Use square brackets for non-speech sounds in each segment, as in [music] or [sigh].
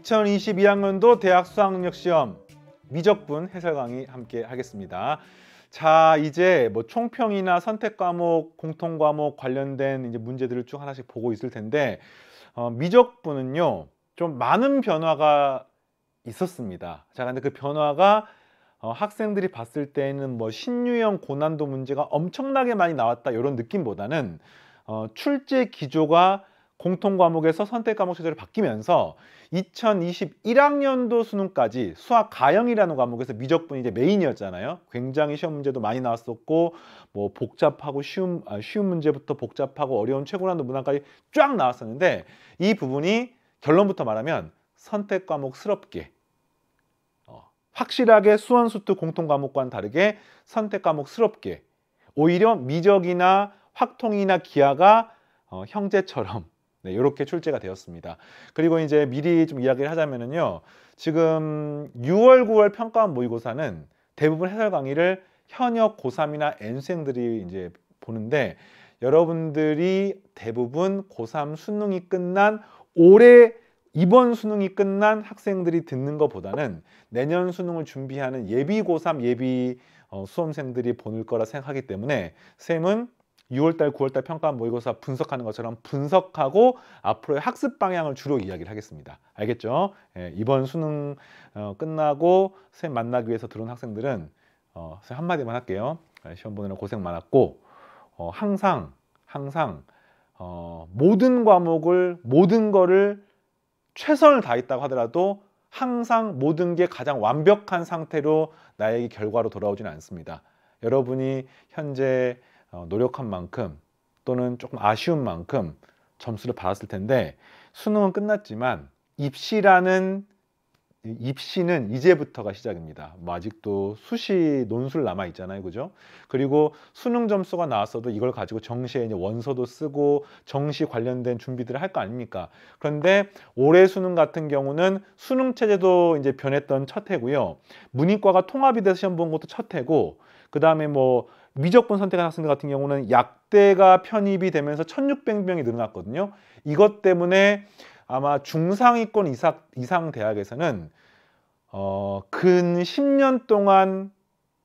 2022학년도 대학 수학능력 시험 미적분 해설 강의 함께 하겠습니다. 자, 이제 뭐 총평이나 선택 과목, 공통 과목 관련된 이제 문제들을 쭉 하나씩 보고 있을 텐데 어, 미적분은요. 좀 많은 변화가 있었습니다. 자, 근데 그 변화가 어, 학생들이 봤을 때는 뭐 신유형 고난도 문제가 엄청나게 많이 나왔다 이런 느낌보다는 어, 출제 기조가 공통 과목에서 선택 과목 체제로 바뀌면서 2021학년도 수능까지 수학 가형이라는 과목에서 미적분이 이제 메인이었잖아요. 굉장히 시험 문제도 많이 나왔었고 뭐 복잡하고 쉬운 아, 쉬운 문제부터 복잡하고 어려운 최고난도 문항까지 쫙 나왔었는데 이 부분이 결론부터 말하면 선택 과목스럽게 어, 확실하게 수원수트 공통 과목과는 다르게 선택 과목스럽게 오히려 미적이나 확통이나 기하가 어, 형제처럼 네, 이렇게 출제가 되었습니다. 그리고 이제 미리 좀 이야기를 하자면은요. 지금 6월, 9월 평가원 모의고사는 대부분 해설 강의를 현역 고3이나 n 생들이 이제 보는데 여러분들이 대부분 고3 수능이 끝난 올해 이번 수능이 끝난 학생들이 듣는 것보다는 내년 수능을 준비하는 예비 고3 예비 어, 수험생들이 보는 거라 생각하기 때문에 쌤은 6월달, 9월달 평가 모의고사 분석하는 것처럼 분석하고 앞으로의 학습 방향을 주로 이야기를 하겠습니다. 알겠죠? 예, 이번 수능 어, 끝나고 선쌤 만나기 위해서 들어온 학생들은 어, 쌤 한마디만 할게요. 예, 시험 보느라 고생 많았고 어, 항상 항상 어, 모든 과목을 모든 거를 최선을 다했다고 하더라도 항상 모든 게 가장 완벽한 상태로 나에게 결과로 돌아오지는 않습니다. 여러분이 현재 어, 노력한 만큼 또는 조금 아쉬운 만큼 점수를 받았을 텐데 수능은 끝났지만 입시라는 입시는 이제부터가 시작입니다. 뭐 아직도 수시 논술 남아 있잖아요, 그죠? 그리고 수능 점수가 나왔어도 이걸 가지고 정시에 원서도 쓰고 정시 관련된 준비들을 할 거 아닙니까? 그런데 올해 수능 같은 경우는 수능 체제도 이제 변했던 첫 해고요, 문이과가 통합이 돼서 시험 본 것도 첫 해고, 그 다음에 뭐 미적분 선택한 학생들 같은 경우는 약대가 편입이 되면서 1600명이 늘어났거든요. 이것 때문에 아마 중상위권 이상, 이상 대학에서는 어, 근 10년 동안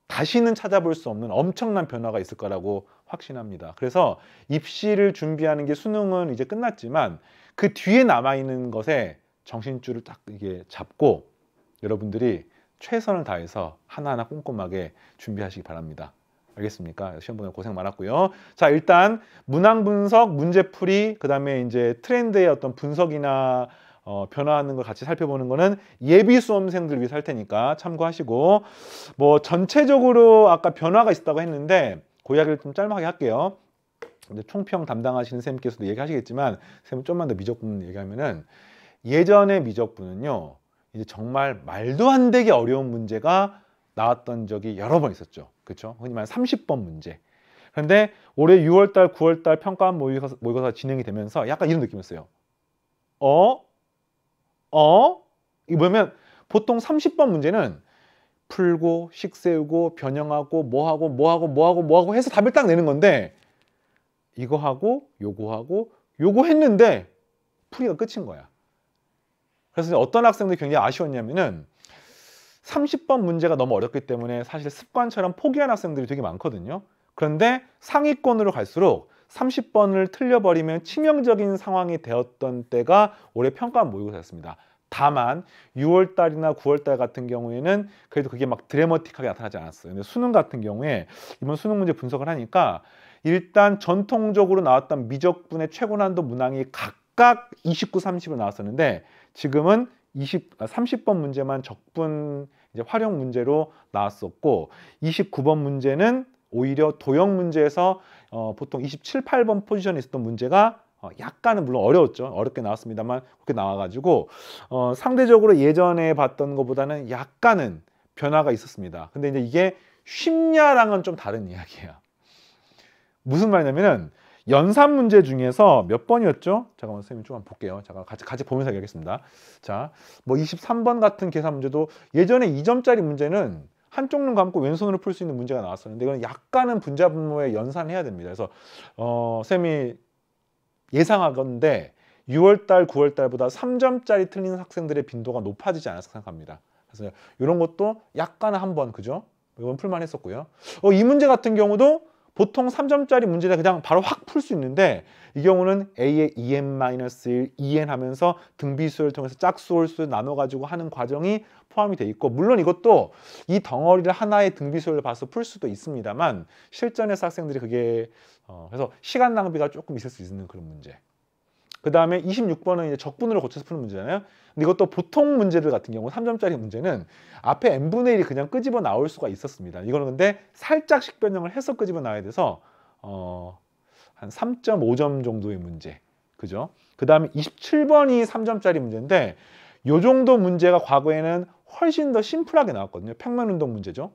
다시는 찾아볼 수 없는 엄청난 변화가 있을 거라고 확신합니다. 그래서 입시를 준비하는 게 수능은 이제 끝났지만 그 뒤에 남아있는 것에 정신줄을 딱 이게 잡고 여러분들이 최선을 다해서 하나하나 꼼꼼하게 준비하시기 바랍니다. 알겠습니까? 시험 보는 고생 많았고요. 자, 일단 문항 분석, 문제풀이, 그다음에 이제 트렌드의 어떤 분석이나 어, 변화하는 걸 같이 살펴보는 거는 예비 수험생들 위해서 할 테니까 참고하시고 뭐 전체적으로 아까 변화가 있었다고 했는데 그 이야기를 좀 짤막하게 할게요. 근데 총평 담당하시는 선생님께서도 얘기하시겠지만 선생님 좀만 더 미적분 얘기하면은 예전의 미적분은요 이제 정말 말도 안 되게 어려운 문제가 나왔던 적이 여러 번 있었죠. 그렇죠? 흔히 말하는 30번 문제. 그런데 올해 6월달, 9월달 평가원 모의고사, 모의고사 진행이 되면서 약간 이런 느낌이었어요. 어? 어? 이게 뭐냐면 보통 30번 문제는 풀고 식세우고 변형하고 뭐하고 뭐하고 뭐하고 뭐하고 해서 답을 딱 내는 건데 이거 하고 요거 하고 요거 했는데 풀이가 끝인 거야. 그래서 어떤 학생들이 굉장히 아쉬웠냐면은 30번 문제가 너무 어렵기 때문에 사실 습관처럼 포기한 학생들이 되게 많거든요. 그런데 상위권으로 갈수록 30번을 틀려버리면 치명적인 상황이 되었던 때가 올해 평가 모의고사였습니다. 다만 6월달이나 9월달 같은 경우에는 그래도 그게 막드래머틱하게 나타나지 않았어요. 근데 수능 같은 경우에 이번 수능 문제 분석을 하니까 일단 전통적으로 나왔던 미적분의 최고 난도 문항이 각각 29, 30으로 나왔었는데 지금은 20, 30번 아, 문제만 적분 이제 활용 문제로 나왔었고 29번 문제는 오히려 도형 문제에서 어, 보통 27, 8번 포지션에 있었던 문제가 어, 약간은 물론 어려웠죠. 어렵게 나왔습니다만 그렇게 나와가지고 어, 상대적으로 예전에 봤던 것보다는 약간은 변화가 있었습니다. 근데 이제 이게 쉽냐랑은 좀 다른 이야기예요. 무슨 말이냐면은 연산 문제 중에서 몇 번이었죠? 잠깐만 선생님 좀 한번 볼게요. 잠깐 같이 같이 보면서 얘기하겠습니다. 자, 뭐 23번 같은 계산 문제도 예전에 2점짜리 문제는 한쪽 눈 감고 왼손으로 풀 수 있는 문제가 나왔었는데 이건 약간은 분자 분모에 연산해야 됩니다. 그래서 어, 쌤이 예상하건데 6월달, 9월달보다 3점짜리 틀리는 학생들의 빈도가 높아지지 않았을 생각합니다. 그래서 이런 것도 약간 한 번 그죠? 이건 풀만 했었고요. 어, 이 문제 같은 경우도 보통 3점짜리 문제를 그냥 바로 확 풀 수 있는데 이 경우는 A의 EN-1, EN 하면서 등비수를 통해서 짝수홀수 나눠가지고 하는 과정이 포함이 돼 있고 물론 이것도 이 덩어리를 하나의 등비수를 봐서 풀 수도 있습니다만 실전에서 학생들이 그게 어, 그래서 시간 낭비가 조금 있을 수 있는 그런 문제 그 다음에 26번은 이제 적분으로 고쳐서 푸는 문제잖아요. 근데 이것도 보통 문제들 같은 경우 3점짜리 문제는 앞에 n분의 1이 그냥 끄집어 나올 수가 있었습니다. 이거는 근데 살짝 씩변형을 해서 끄집어 나와야 돼서 어, 한 3.5점 정도의 문제. 그죠? 그 다음에 27번이 3점짜리 문제인데 요 정도 문제가 과거에는 훨씬 더 심플하게 나왔거든요. 평면운동 문제죠.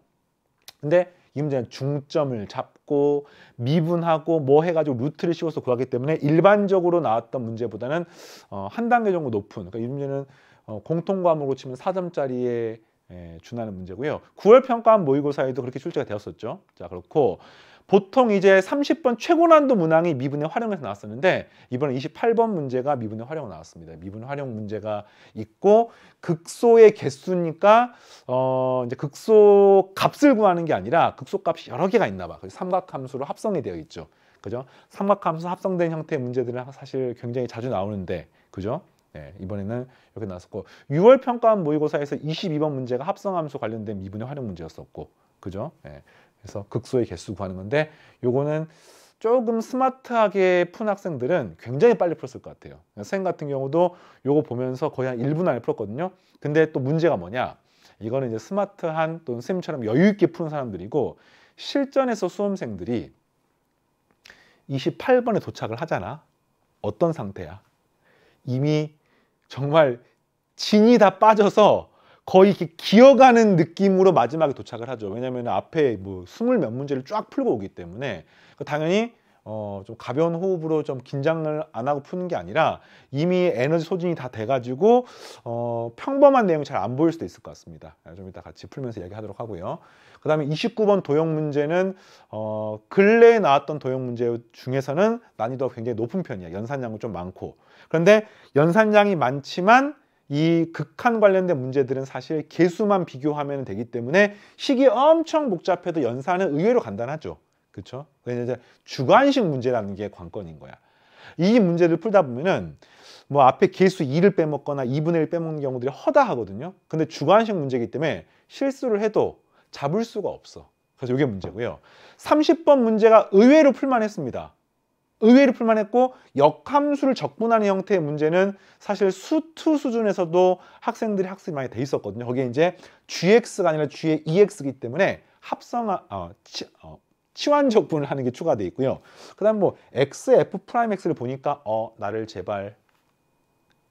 근데 이 문제는 중점을 잡고 미분하고 뭐 해가지고 루트를 씌워서 구하기 때문에 일반적으로 나왔던 문제보다는 어, 한 단계 정도 높은 그러니까 이 문제는 어, 공통 과목으로 치면 4점짜리에 에, 준하는 문제고요. 9월 평가원 모의고사에도 그렇게 출제가 되었었죠. 자 그렇고 보통 이제 30번 최고난도 문항이 미분의 활용에서 나왔었는데 이번에 28번 문제가 미분의 활용 나왔습니다. 미분의 활용 문제가 있고 극소의 개수니까 어 이제 극소 값을 구하는 게 아니라 극소 값이 여러 개가 있나 봐. 삼각함수로 합성이 되어 있죠. 그죠? 삼각함수 합성된 형태의 문제들은 사실 굉장히 자주 나오는데 그죠? 네, 이번에는 이렇게 나왔었고 6월 평가원 모의고사에서 22번 문제가 합성함수 관련된 미분의 활용 문제였었고 그죠? 네. 그래서 극소의 개수 구하는 건데 요거는 조금 스마트하게 푼 학생들은 굉장히 빨리 풀었을 것 같아요. 쌤 그러니까 같은 경우도 요거 보면서 거의 한 1분 안에 풀었거든요. 근데 또 문제가 뭐냐? 이거는 이제 스마트한 또는 쌤처럼 여유 있게 푸는 사람들이고 실전에서 수험생들이 28번에 도착을 하잖아. 어떤 상태야? 이미 정말 진이 다 빠져서 거의 이렇게 기어가는 느낌으로 마지막에 도착을 하죠. 왜냐하면 앞에 뭐 스물 몇 문제를 쫙 풀고 오기 때문에 그러니까 당연히 어, 좀 가벼운 호흡으로 좀 긴장을 안 하고 푸는 게 아니라 이미 에너지 소진이 다 돼가지고 어, 평범한 내용이 잘 안 보일 수도 있을 것 같습니다. 아, 좀 이따 같이 풀면서 얘기하도록 하고요. 그 다음에 29번 도형 문제는 어, 근래에 나왔던 도형 문제 중에서는 난이도가 굉장히 높은 편이야. 연산량은 좀 많고. 그런데 연산량이 많지만 이 극한 관련된 문제들은 사실 개수만 비교하면 되기 때문에 식이 엄청 복잡해도 연산은 의외로 간단하죠. 그렇죠? 왜냐하면 주관식 문제라는 게 관건인 거야. 이 문제를 풀다 보면은 뭐 앞에 개수 2를 빼먹거나 2분의 1 빼먹는 경우들이 허다하거든요. 근데 주관식 문제이기 때문에 실수를 해도 잡을 수가 없어. 그래서 이게 문제고요. 30번 문제가 의외로 풀만 했습니다. 의외로 풀만했고 역함수를 적분하는 형태의 문제는 사실 수투 수준에서도 학생들이 학습이 많이 돼 있었거든요. 거기에 이제 GX가 아니라 G의 EX이기 때문에 합성화 어, 치, 어, 치환 적분을 하는 게 추가돼 있고요. 그다음 뭐 X F 프라임 X를 보니까 어 나를 제발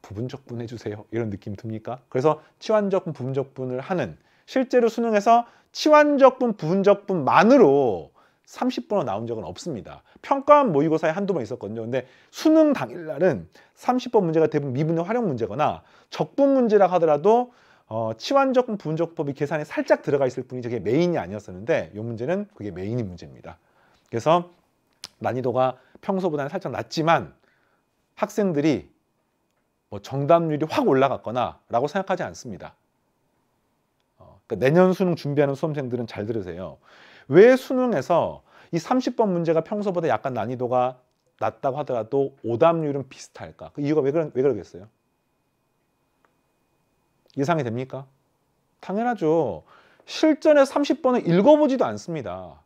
부분 적분해 주세요. 이런 느낌 듭니까? 그래서 치환 적분 부분 적분을 하는 실제로 수능에서 치환 적분 부분 적분만으로 3 0번으로 나온 적은 없습니다. 평가원 모의고사에 한두 번 있었거든요. 근데 수능 당일날은 30번 문제가 대부분 미분의 활용 문제거나 적분 문제라 하더라도 어, 치환적분 분적법이 계산에 살짝 들어가 있을 뿐이지 그게 메인이 아니었었는데 이 문제는 그게 메인인 문제입니다. 그래서 난이도가 평소보다는 살짝 낮지만 학생들이 뭐 정답률이 확 올라갔거나 라고 생각하지 않습니다. 어, 그러니까 내년 수능 준비하는 수험생들은 잘 들으세요. 왜 수능에서 이 30번 문제가 평소보다 약간 난이도가 낮다고 하더라도 오답률은 비슷할까? 그 이유가 왜, 그러, 왜 그러겠어요? 예상이 됩니까? 당연하죠. 실전에 30번을 읽어보지도 않습니다.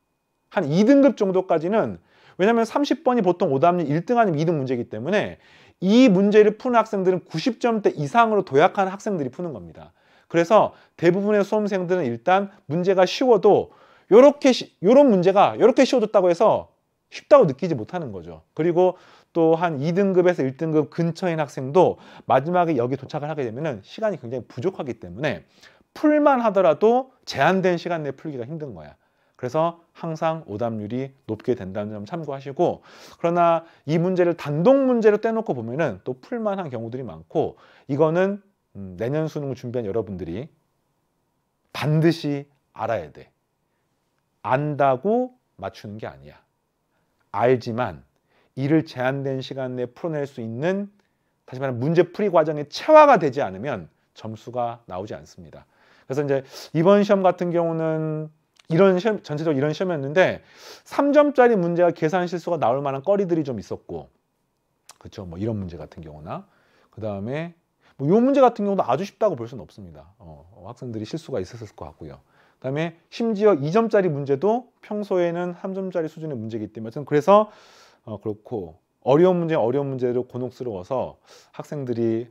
한 2등급 정도까지는 왜냐하면 30번이 보통 오답률 1등 아니면 2등 문제이기 때문에 이 문제를 푸는 학생들은 90점대 이상으로 도약하는 학생들이 푸는 겁니다. 그래서 대부분의 수험생들은 일단 문제가 쉬워도 요렇게 요런 문제가 요렇게 쉬워졌다고 해서 쉽다고 느끼지 못하는 거죠. 그리고 또 한 2등급에서 1등급 근처인 학생도 마지막에 여기 도착을 하게 되면 시간이 굉장히 부족하기 때문에 풀만 하더라도 제한된 시간 내에 풀기가 힘든 거야. 그래서 항상 오답률이 높게 된다는 점 참고하시고 그러나 이 문제를 단독 문제로 떼놓고 보면은 또 풀만한 경우들이 많고 이거는 음, 내년 수능을 준비한 여러분들이 반드시 알아야 돼. 안다고 맞추는 게 아니야. 알지만 이를 제한된 시간 내에 풀어낼 수 있는 다시 말하면 문제 풀이 과정의 체화가 되지 않으면 점수가 나오지 않습니다. 그래서 이제 이번 시험 같은 경우는 이런 시험, 전체적으로 이런 시험이었는데 3점짜리 문제가 계산 실수가 나올 만한 꺼리들이 좀 있었고 그렇죠. 뭐 이런 문제 같은 경우나 그다음에 뭐 요 문제 같은 경우도 아주 쉽다고 볼 수는 없습니다. 어, 학생들이 실수가 있었을 것 같고요. 그다음에 심지어 2점짜리 문제도 평소에는 3점짜리 수준의 문제이기 때문에 그래서 어, 그렇고 어려운 문제 어려운 문제로 곤혹스러워서 학생들이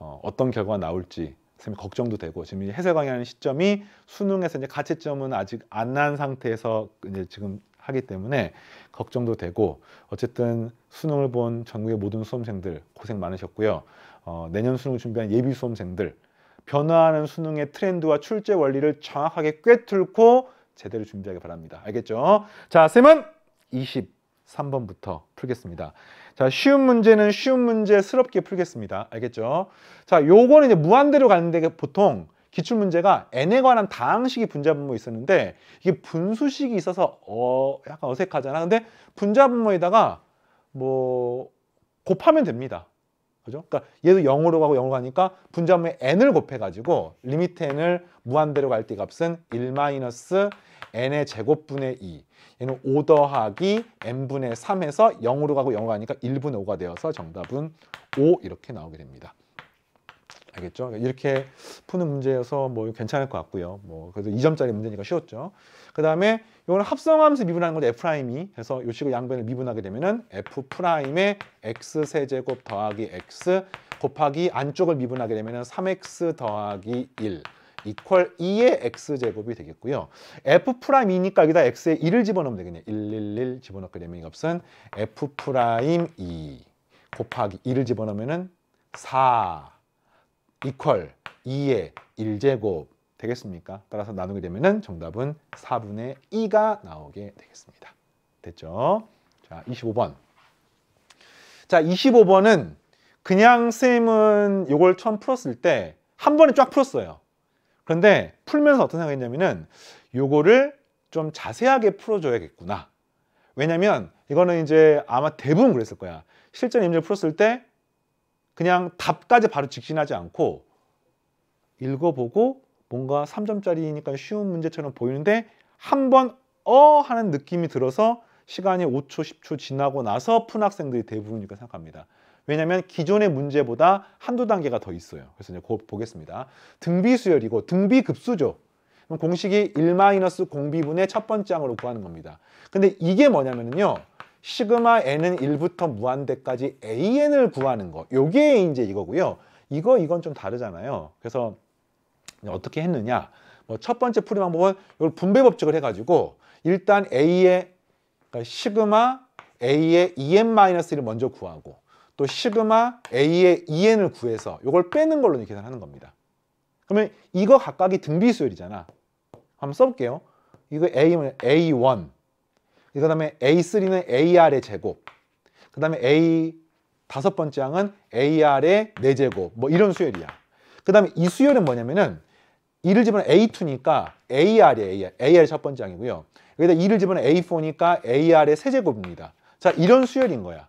어, 어떤 결과가 나올지 선생님 걱정도 되고 지금 이제 해설 강의하는 시점이 수능에서 이제 가채점은 아직 안 난 상태에서 이제 지금 하기 때문에 걱정도 되고 어쨌든 수능을 본 전국의 모든 수험생들 고생 많으셨고요. 어, 내년 수능 준비한 예비 수험생들 변화하는 수능의 트렌드와 출제 원리를 정확하게 꿰뚫고 제대로 준비하기 바랍니다. 알겠죠? 자, 쌤은 23번부터 풀겠습니다. 자, 쉬운 문제는 쉬운 문제스럽게 풀겠습니다. 알겠죠? 자, 요거는 이제 무한대로 가는데 보통 기출문제가 n에 관한 다항식이 분자분모 있었는데 이게 분수식이 있어서 어, 약간 어색하잖아. 근데 분자분모에다가 뭐 곱하면 됩니다. 그죠? 그러니까 얘도 0으로 가고 0으로 가니까 분자분의 n을 곱해가지고 리미트 n을 무한대로 갈 때 값은 1-n의 제곱분의 2 얘는 5 더하기 n분의 3에서 0으로 가고 0으로 가니까 1분의 5가 되어서 정답은 5 이렇게 나오게 됩니다. 알겠죠? 그러니까 이렇게 푸는 문제여서 뭐 괜찮을 것 같고요. 뭐 그래서 2점짜리 문제니까 쉬웠죠. 그 다음에 이거는 합성하면서 미분하는 건데 f 프라임이 해서 요식을 양변을 미분하게 되면은 f 프라임의 x 세제곱 더하기 x 곱하기 안쪽을 미분하게 되면은 3x 더하기 1 이퀄 2의 x제곱이 되겠고요. f 프라임 2니까 여기다 x에 1을 집어넣으면 되겠네요. 1, 1, 1 집어넣게 되면 이값은 f 프라임 2 곱하기 1을 집어넣으면은 4 이퀄 2의 1제곱 되겠습니까? 따라서 나누게 되면 정답은 4분의 2가 나오게 되겠습니다. 됐죠? 자, 25번. 자, 25번은 그냥 쌤은 이걸 처음 풀었을 때 한 번에 쫙 풀었어요. 그런데 풀면서 어떤 생각했냐면 이거를좀 자세하게 풀어줘야겠구나. 왜냐면 이거는 이제 아마 대부분 그랬을 거야. 실전 임제 풀었을 때 그냥 답까지 바로 직진하지 않고 읽어보고 뭔가 3점짜리니까 쉬운 문제처럼 보이는데 한 번 어 하는 느낌이 들어서 시간이 5초, 10초 지나고 나서 푼 학생들이 대부분이니까 생각합니다. 왜냐하면 기존의 문제보다 한두 단계가 더 있어요. 그래서 이제 곧 보겠습니다. 등비수열이고 등비급수죠. 그럼 공식이 1-0b분의 첫 번째 항으로 구하는 겁니다. 근데 이게 뭐냐면요. 은 시그마 n은 1부터 무한대까지 an을 구하는 거 요게 이제 이거고요 이거 이건 좀 다르잖아요 그래서 어떻게 했느냐 뭐 첫 번째 풀이 방법은 이걸 분배 법칙을 해가지고 일단 a의 그러니까 시그마 a의 en-1을 먼저 구하고 또 시그마 a의 en을 구해서 이걸 빼는 걸로 계산하는 겁니다 그러면 이거 각각이 등비수열이잖아 한번 써볼게요 이거 a, a1 그 다음에 A3는 AR의 제곱 그 다음에 A 다섯 번째 항은 AR의 4제곱 뭐 이런 수열이야 그 다음에 이 수열은 뭐냐면은 2를 집어넣 A2니까 a r 의 AR. AR이 첫 번째 항이고요 여기다 2를 집어넣 A4니까 AR의 세제곱입니다 자 이런 수열인 거야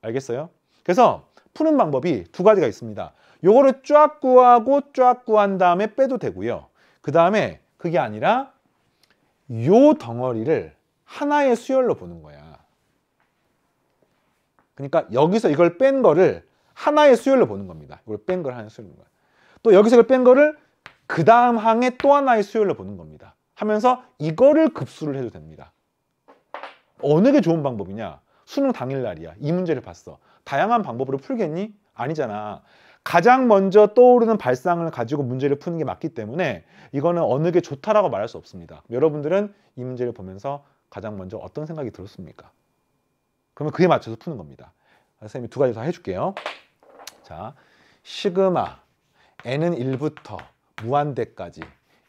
알겠어요? 그래서 푸는 방법이 두 가지가 있습니다 요거를 쫙 구하고 쫙 구한 다음에 빼도 되고요 그 다음에 그게 아니라 요 덩어리를 하나의 수열로 보는 거야. 그러니까 여기서 이걸 뺀 거를 하나의 수열로 보는 겁니다. 이걸 뺀 걸 하나의 수열로 보는 거야. 또 여기서 이걸 뺀 거를 그 다음 항에또 하나의 수열로 보는 겁니다. 하면서 이거를 급수를 해도 됩니다. 어느 게 좋은 방법이냐? 수능 당일날이야. 이 문제를 봤어. 다양한 방법으로 풀겠니? 아니잖아. 가장 먼저 떠오르는 발상을 가지고 문제를 푸는 게 맞기 때문에 이거는 어느 게 좋다라고 말할 수 없습니다. 여러분들은 이 문제를 보면서 가장 먼저 어떤 생각이 들었습니까? 그러면 그에 맞춰서 푸는 겁니다. 선생님이 두 가지 더 해줄게요. 자, 시그마 n은 1부터 무한대까지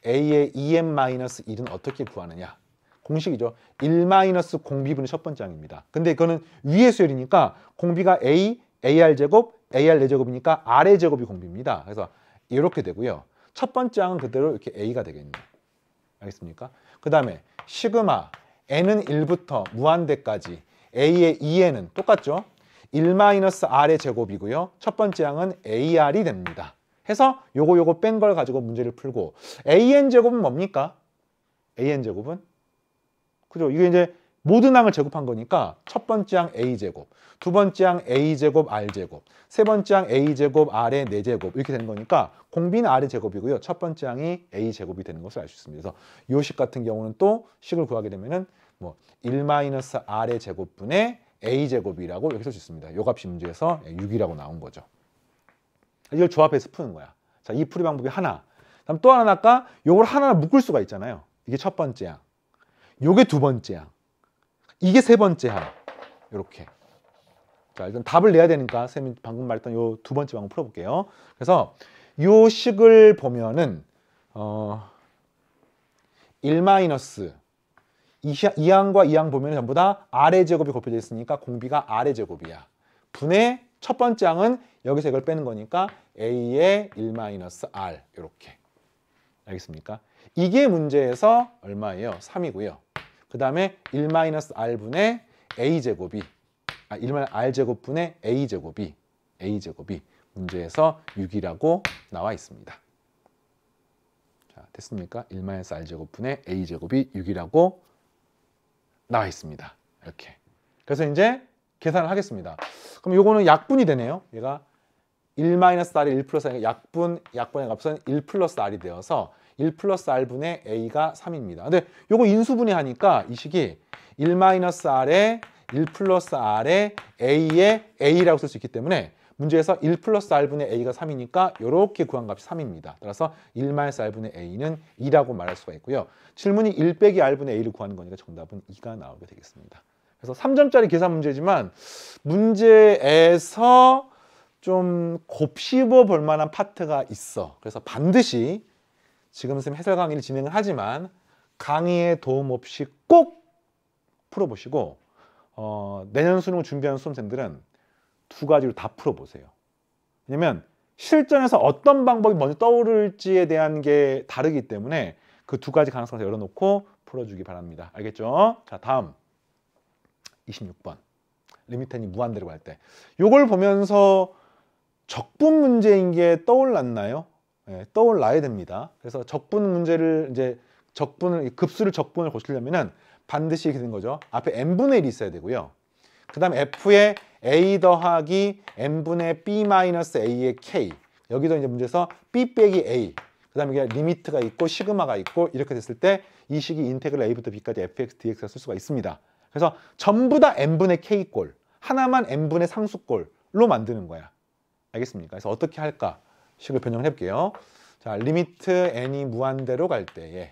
a의 2n-1은 어떻게 구하느냐? 공식이죠. 1-공비분의 첫 번째 항입니다. 근데 이거는 위의 수열이니까 공비가 a, ar제곱, ar내제곱이니까 네 r제곱이 공비입니다. 그래서 이렇게 되고요. 첫 번째 항은 그대로 이렇게 a가 되겠네요. 알겠습니까? 그 다음에 시그마 n은 1부터 무한대까지 a의 2에은 똑같죠. 1-r의 제곱이고요. 첫 번째 항은 ar이 됩니다. 해서 요거 요거 뺀 걸 가지고 문제를 풀고 an 제곱은 뭡니까? an 제곱은? 그죠? 이게 이제 모든 항을 제곱한 거니까 첫 번째 항 A제곱, 두 번째 항 A제곱 R제곱, 세 번째 항 A제곱 R의 4제곱 이렇게 되는 거니까 공비는 R의 제곱이고요. 첫 번째 항이 A제곱이 되는 것을 알 수 있습니다. 그래서 이 식 같은 경우는 또 식을 구하게 되면 은 뭐1-R의 제곱분의 A제곱이라고 이렇게 쓸 수 있습니다. 요 값이 문제에서 6이라고 나온 거죠. 이걸 조합해서 푸는 거야. 자, 이 풀이 방법이 하나. 다음 또 하나 는 아까 요걸 하나 묶을 수가 있잖아요. 이게 첫 번째 항. 요게 두 번째 항. 이게 세 번째 항. 이렇게. 자, 일단 답을 내야 되니까 쌤이 방금 말했던 요 두 번째 방법 풀어볼게요. 그래서 요 식을 보면은 어 1마이너스 이항과 이 항 보면 전부 다 아래 제곱이 곱해져 있으니까 공비가 아래 제곱이야. 분의 첫 번째 항은 여기서 이걸 빼는 거니까 a의 1-r 이렇게. 알겠습니까? 이게 문제에서 얼마예요? 3이고요. 그 다음에 1-r분의 a제곱이 아, 1-r제곱분의 a제곱이 a제곱이 문제에서 6이라고 나와 있습니다. 자, 됐습니까? 1-r제곱분의 a제곱이 6이라고 나와 있습니다. 이렇게. 그래서 이제 계산을 하겠습니다. 그럼 요거는 약분이 되네요. 얘가 1-r이 1 플러스 약분, 약분의 값은 1 플러스 r이 되어서 1 플러스 R분의 A가 3입니다. 근데 요거 인수분해 하니까 이 식이 1 마이너스 R에 1 플러스 R에 A에 A라고 쓸 수 있기 때문에 문제에서 1 플러스 R분의 A가 3이니까 이렇게 구한값이 3입니다. 따라서 1 마이너스 R분의 A는 2라고 말할 수가 있고요. 질문이 1 빼기 R분의 A를 구하는 거니까 정답은 2가 나오게 되겠습니다. 그래서 3점짜리 계산 문제지만 문제에서 좀 곱씹어 볼 만한 파트가 있어. 그래서 반드시 지금 선생님 해설 강의를 진행을 하지만 강의에 도움 없이 꼭 풀어보시고 어, 내년 수능을 준비하는 수험생들은 두 가지로 다 풀어보세요. 왜냐면 실전에서 어떤 방법이 먼저 떠오를지에 대한 게 다르기 때문에 그 두 가지 가능성을 열어놓고 풀어주기 바랍니다. 알겠죠? 자 다음 26번 리미텐이 무한대로 갈 때. 요걸 보면서 적분 문제인 게 떠올랐나요? 예, 떠올라야 됩니다. 그래서 적분 문제를 이제 적분을 급수를 적분을 고치려면은 반드시 이렇게 된 거죠. 앞에 n분의 1이 있어야 되고요. 그 다음 f의 a 더하기 n분의 b 마이너스 a의 k 여기도 이제 문제에서 b 빼기 a 그 다음에 리미트가 있고 시그마가 있고 이렇게 됐을 때 이 식이 인테그럴 a부터 b까지 fx dx가 쓸 수가 있습니다. 그래서 전부 다 n분의 k꼴 하나만 n분의 상수꼴로 만드는 거야. 알겠습니까? 그래서 어떻게 할까? 식을 변형을 해볼게요. 자, 리미트 n이 무한대로 갈 때에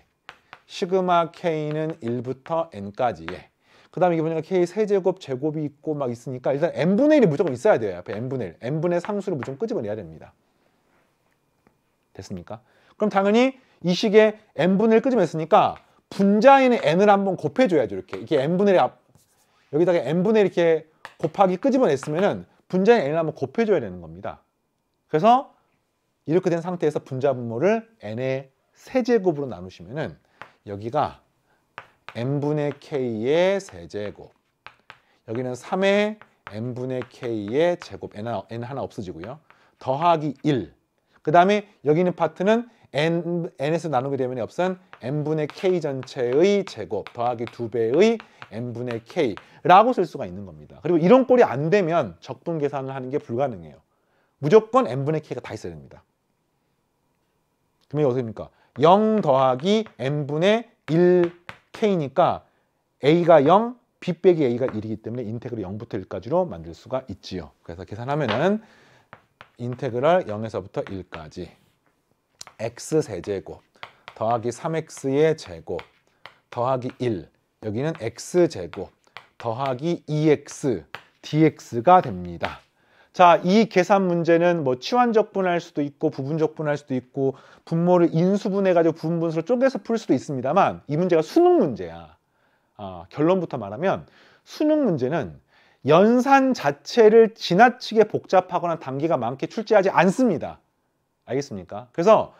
시그마 k는 1부터 n까지에 그 다음에 이게 보니까 k 세제곱 제곱이 있고 막 있으니까 일단 n분의 1이 무조건 있어야 돼요. 앞에 n분의 1. n분의 상수를 무조건 끄집어내야 됩니다. 됐습니까? 그럼 당연히 이 식에 n분의 1 끄집어냈으니까 분자에는 n을 한번 곱해줘야죠. 이렇게 이게 n분의 1 앞, 여기다가 n분의 1 이렇게 곱하기 끄집어냈으면은 분자인 n을 한번 곱해줘야 되는 겁니다. 그래서 이렇게 된 상태에서 분자분모를 n의 세제곱으로 나누시면은 여기가 n분의 k의 세제곱 여기는 3의 n분의 k의 제곱 n 하나, n 하나 없어지고요 더하기 1그 다음에 여기 있는 파트는 n, n에서 나누게 되면 없은 n분의 k 전체의 제곱 더하기 2배의 n분의 k라고 쓸 수가 있는 겁니다 그리고 이런 꼴이 안 되면 적분 계산을 하는 게 불가능해요 무조건 n분의 k가 다 있어야 됩니다 그러면 어떻습니까? 0 더하기 n분의 1k니까 a가 0, b 빼기 a가 1이기 때문에 인테그럴 0부터 1까지로 만들 수가 있지요. 그래서 계산하면은 인테그랄 0에서부터 1까지 x 세제곱 더하기 3x의 제곱 더하기 1 여기는 x제곱 더하기 2x dx가 됩니다. 자, 이 계산 문제는 뭐 치환적 분할 수도 있고 부분적 분할 수도 있고 분모를 인수분해 가지고 부분 분수로 쪼개서 풀 수도 있습니다만 이 문제가 수능 문제야. 아, 결론부터 말하면 수능 문제는 연산 자체를 지나치게 복잡하거나 단계가 많게 출제하지 않습니다. 알겠습니까? 그래서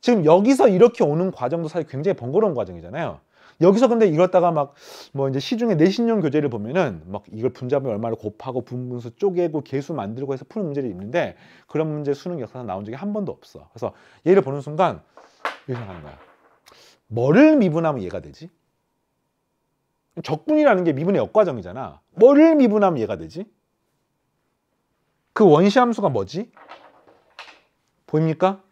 지금 여기서 이렇게 오는 과정도 사실 굉장히 번거로운 과정이잖아요. 여기서 근데 이러다가 막 뭐 이제 시중에 내신용 교재를 보면은 막 이걸 분자분의 얼마를 곱하고 분분수 쪼개고 계수 만들고 해서 푸는 문제를 있는데 그런 문제 수능 역사상 나온 적이 한 번도 없어. 그래서 얘를 보는 순간 이상는 거야. 뭐를 미분하면 얘가 되지? 적분이라는 게 미분의 역과정이잖아. 뭐를 미분하면 얘가 되지? 그 원시함수가 뭐지? 보입니까?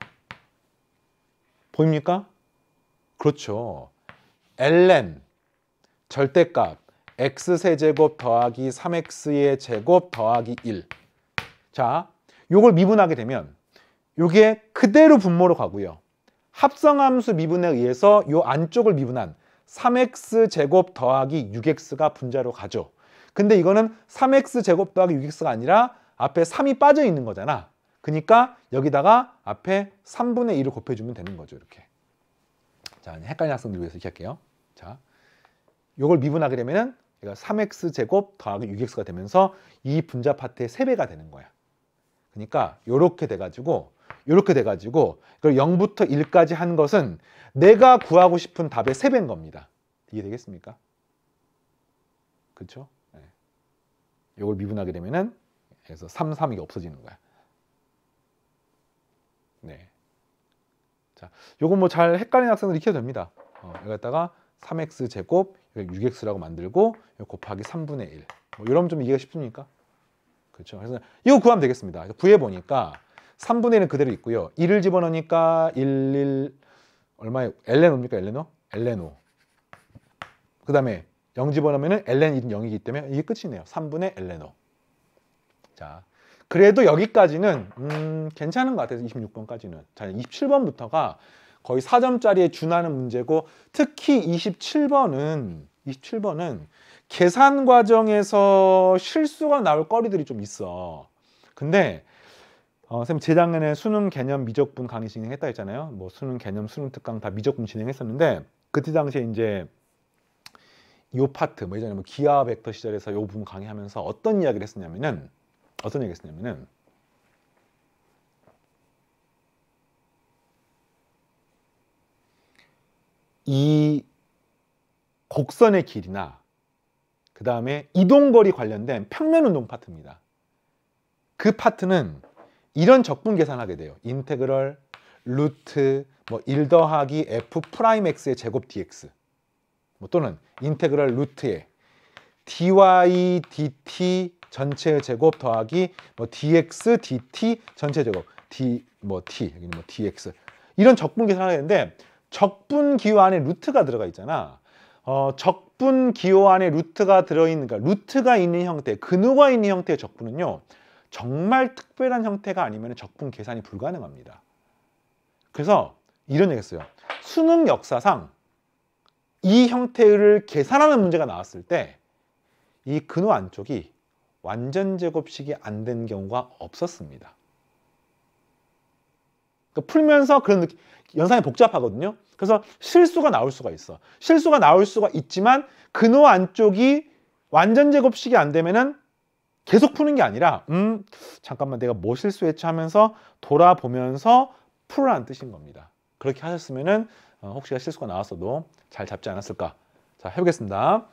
보입니까? 그렇죠. ln 절대값 x세제곱 더하기 3x의 제곱 더하기 1 자, 요걸 미분하게 되면 요게 그대로 분모로 가고요. 합성함수 미분에 의해서 요 안쪽을 미분한 3x 제곱 더하기 6x가 분자로 가죠. 근데 이거는 3x 제곱 더하기 6x가 아니라 앞에 3이 빠져 있는 거잖아. 그러니까 여기다가 앞에 3분의 1을 곱해주면 되는 거죠. 이렇게. 자, 헷갈리 학생들 위해서 이렇게 할게요. 자, 이걸 미분하게 되면은 3x 제곱 더하기 6x가 되면서 이 분자 파트의 3배가 되는 거야. 그러니까 이렇게 돼가지고 이렇게 돼가지고 그걸 0부터 1까지 한 것은 내가 구하고 싶은 답의 3배인 겁니다. 이해되겠습니까? 그렇죠? 이걸 네. 미분하게 되면은 그래서 3, 3이 없어지는 거야. 네. 자, 요건 뭐 잘 헷갈리는 학생들 익혀도 됩니다. 어, 여기다가 3x 제곱 6x라고 만들고 곱하기 3분의 1. 뭐 이러면 좀 이해가 쉽습니까? 그렇죠. 그래서 이거 구하면 되겠습니다. 구해 보니까 3분의 1은 그대로 있고요. 1을 집어넣으니까 1, 1 얼마에 엘레노입니까? 엘레노? 엘레노. 그다음에 0 집어넣으면은 엘렌 0이기 때문에 이게 끝이네요. 3분의 엘레노. 자. 그래도 여기까지는 음, 괜찮은 것 같아요. 26번까지는. 자, 27번부터가 거의 4점짜리에 준하는 문제고 특히 27번은 27번은 계산 과정에서 실수가 나올 거리들이 좀 있어. 근데 어, 쌤 재작년에 수능 개념 미적분 강의 진행했다 했잖아요. 뭐 수능 개념, 수능 특강 다 미적분 진행했었는데 그때 당시에 이제 요 파트 뭐 예전에 뭐 기하 벡터 시절에서 요 부분 강의하면서 어떤 이야기를 했었냐면은 어떤 얘기 했었냐면은 이 곡선의 길이나 그 다음에 이동거리 관련된 평면운동 파트입니다. 그 파트는 이런 적분 계산하게 돼요. 인테그럴, 루트, 뭐1 더하기 f 프라임 x의 제곱 dx 뭐 또는 인테그럴 루트의 dy dt 전체 제곱 더하기 뭐 dx dt 전체 제곱 d 뭐 t 여기는 뭐 dx 이런 적분 계산하는데 적분 기호 안에 루트가 들어가 있잖아. 어, 적분 기호 안에 루트가 들어있는, 그러니까 루트가 있는 형태, 근우가 있는 형태의 적분은요. 정말 특별한 형태가 아니면 적분 계산이 불가능합니다. 그래서 이런 얘기했어요. 수능 역사상 이 형태를 계산하는 문제가 나왔을 때 이근우 안쪽이 완전 제곱식이 안 된 경우가 없었습니다. 그러니까 풀면서 그런 느낌, 연상이 복잡하거든요. 그래서 실수가 나올 수가 있어. 실수가 나올 수가 있지만 근호 안쪽이 완전 제곱식이 안 되면은 계속 푸는 게 아니라 음 잠깐만 내가 뭐 실수했지 하면서 돌아보면서 풀라는 뜻인 겁니다. 그렇게 하셨으면은 어, 혹시 실수가 나왔어도 잘 잡지 않았을까. 자 해보겠습니다.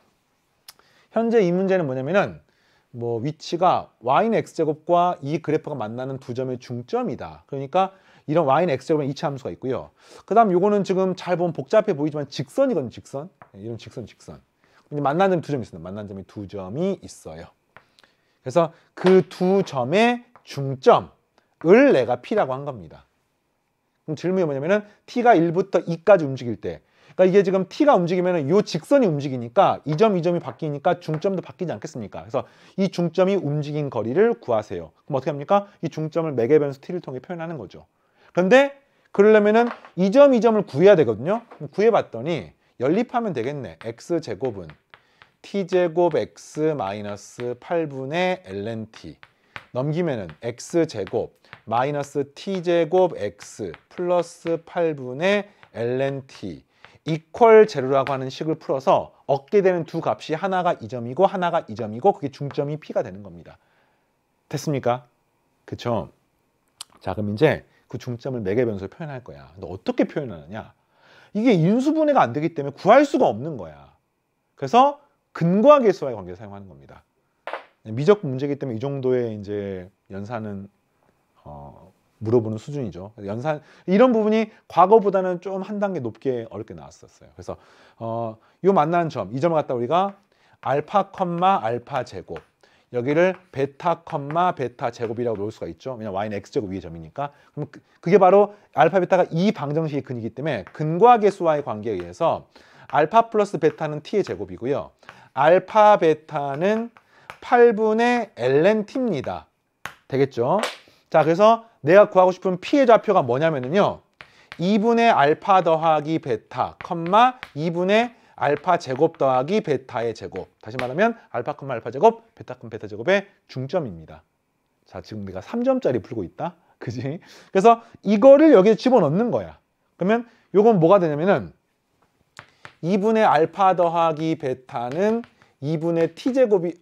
현재 이 문제는 뭐냐면은 뭐 위치가 y는 x제곱과 이 그래프가 만나는 두 점의 중점이다. 그러니까 이런 와인 엑셀 보면 이차 함수가 있고요. 그 다음 요거는 지금 잘 보면 복잡해 보이지만 직선이거든요. 직선. 예, 이런 직선, 직선. 근데 만난 점이 두 점이 있습니다. 만난 점이 두 점이 있어요. 그래서 그 두 점의 중점을 내가 P라고 한 겁니다. 그럼 질문이 뭐냐면은 T가 1부터 2까지 움직일 때 그러니까 이게 지금 T가 움직이면 은요 직선이 움직이니까 이 점, 이 점이 바뀌니까 중점도 바뀌지 않겠습니까? 그래서 이 중점이 움직인 거리를 구하세요. 그럼 어떻게 합니까? 이 중점을 매개 변수 T를 통해 표현하는 거죠. 그런데 그러려면은 이 점 이점을 구해야 되거든요. 구해봤더니 연립하면 되겠네. x제곱은 t제곱 x 마이너스 8분의 ln t 넘기면은 x제곱 마이너스 t제곱 x 플러스 8분의 ln t 이퀄 제로라고 하는 식을 풀어서 얻게 되는 두 값이 하나가 이점이고 하나가 이점이고 그게 중점이 p가 되는 겁니다. 됐습니까? 그쵸? 자 그럼 이제 그 중점을 매개 변수로 표현할 거야. 근데 어떻게 표현하느냐? 이게 인수분해가 안 되기 때문에 구할 수가 없는 거야. 그래서 근과 계수와의 관계를 사용하는 겁니다. 미적 문제이기 때문에 이 정도의 이제 연산은 어, 물어보는 수준이죠. 연산 이런 부분이 과거보다는 좀 한 단계 높게 어렵게 나왔었어요. 그래서 어, 요 만나는 점, 이 점을 갖다 우리가 알파 컴마 알파 제곱 여기를 베타 컴마 베타 제곱이라고 놓을 수가 있죠. 왜냐면 y는 x제곱 위의 점이니까. 그럼 그, 그게 바로 알파 베타가 이 방정식의 근이기 때문에 근과 계수와의 관계에 의해서 알파 플러스 베타는 t의 제곱이고요. 알파 베타는 8분의 ln t입니다. 되겠죠? 자, 그래서 내가 구하고 싶은 p의 좌표가 뭐냐면요. 2분의 알파 더하기 베타, 컴마 2분의 알파 제곱 더하기 베타의 제곱 다시 말하면 알파 콤 알파 제곱 베타 콤 베타 제곱의 중점입니다 자 지금 내가 3점짜리 풀고 있다 [laughs] 그지 그래서 이거를 여기에 집어넣는 거야 그러면 요건 뭐가 되냐면은 2분의 알파 더하기 베타는 2분의 t제곱이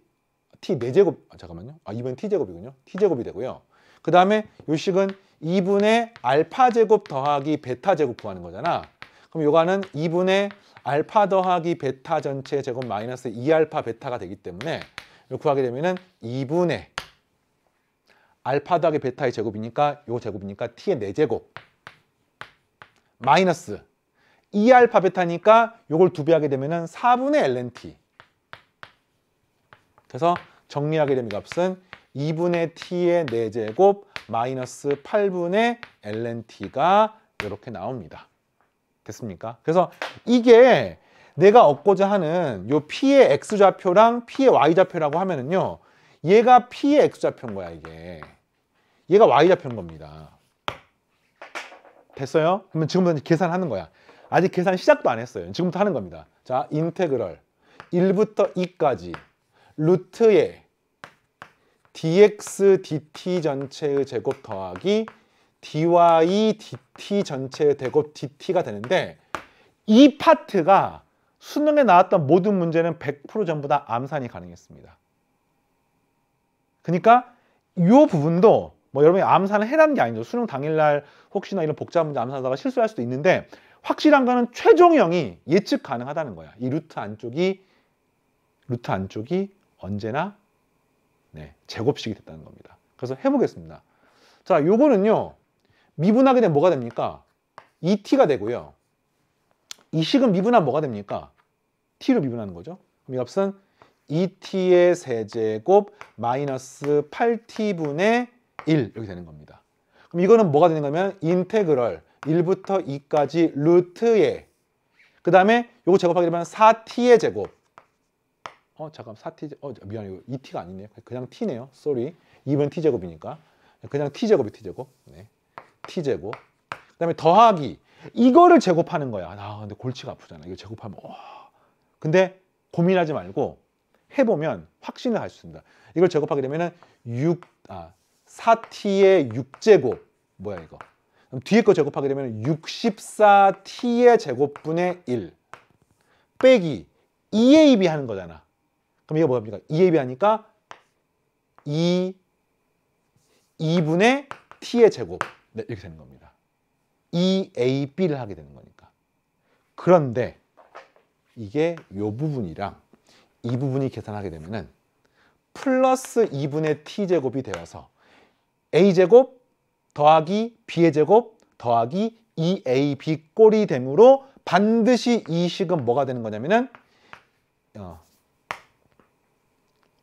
t4제곱 아, 잠깐만요 아 2분의 t제곱이군요 t제곱이 되고요 그 다음에 요식은 2분의 알파 제곱 더하기 베타 제곱 구하는 거잖아 그럼 요거는 2분의 알파 더하기 베타 전체 제곱 마이너스 2알파 베타가 되기 때문에 이렇게 구하게 되면은 2분의 알파 더하기 베타의 제곱이니까 요 제곱이니까 t의 4제곱 마이너스 2알파 베타니까 요걸 두 배 하게 되면은 4분의 ln t 그래서 정리하게 되면 값은 2분의 t의 4제곱 마이너스 8분의 ln t가 이렇게 나옵니다. 됐습니까? 그래서 이게 내가 얻고자 하는 요 P의 X좌표랑 P의 Y좌표라고 하면은요 얘가 P의 X좌표인 거야 이게 얘가 Y좌표인 겁니다 됐어요? 그러면 지금부터 계산하는 거야 아직 계산 시작도 안 했어요 지금부터 하는 겁니다 자 인테그럴 1부터 2까지 루트의 dx dt 전체의 제곱 더하기 d와 이 dt 전체의 대곱 dt가 되는데 이 파트가 수능에 나왔던 모든 문제는 100% 전부 다 암산이 가능했습니다. 그러니까 이 부분도 뭐 여러분이 암산을 해라는 게 아니죠. 수능 당일날 혹시나 이런 복잡한 문제 암산하다가 실수할 수도 있는데 확실한 거는 최종형이 예측 가능하다는 거야. 이 루트 안쪽이 루트 안쪽이 언제나 네, 제곱식이 됐다는 겁니다. 그래서 해보겠습니다. 자, 요거는요. 미분하게 되면 뭐가 됩니까? 2t가 e 되고요. 이 식은 미분하면 뭐가 됩니까? t로 미분하는 거죠. 그럼 이 값은 2t의 e 세제곱 마이너스 8t분의 1 이렇게 되는 겁니다. 그럼 이거는 뭐가 되는 거면 인테그럴 1부터 2까지 루트의 그 다음에 요거 제곱하게 되면 4t의 제곱 어 잠깐 4t 어 미안해 이거 2t가 e 아니네요 그냥 t네요 쏘리 2분 t제곱이니까 그냥 t제곱이 t제곱 네. t제곱 그 다음에 더하기 이거를 제곱하는 거야 아 근데 골치가 아프잖아 이거 제곱하면 와 근데 고민하지 말고 해보면 확신을 할 수 있습니다 이걸 제곱하게 되면은 6, 아, 4t의 6제곱 뭐야 이거 그럼 뒤에 거 제곱하게 되면 64t의 제곱분의 1 빼기 2ab 하는 거잖아 그럼 이거 뭐합니까 2ab 하니까 2 2분의 t의 제곱 네, 이렇게 되는 겁니다. EAB를 하게 되는 거니까. 그런데 이게 이 부분이랑 이 부분이 계산하게 되면 플러스 2분의 t제곱이 되어서 a제곱 더하기 b 제곱 더하기 2ab e, 꼴이 되므로 반드시 이 식은 뭐가 되는 거냐면은 어,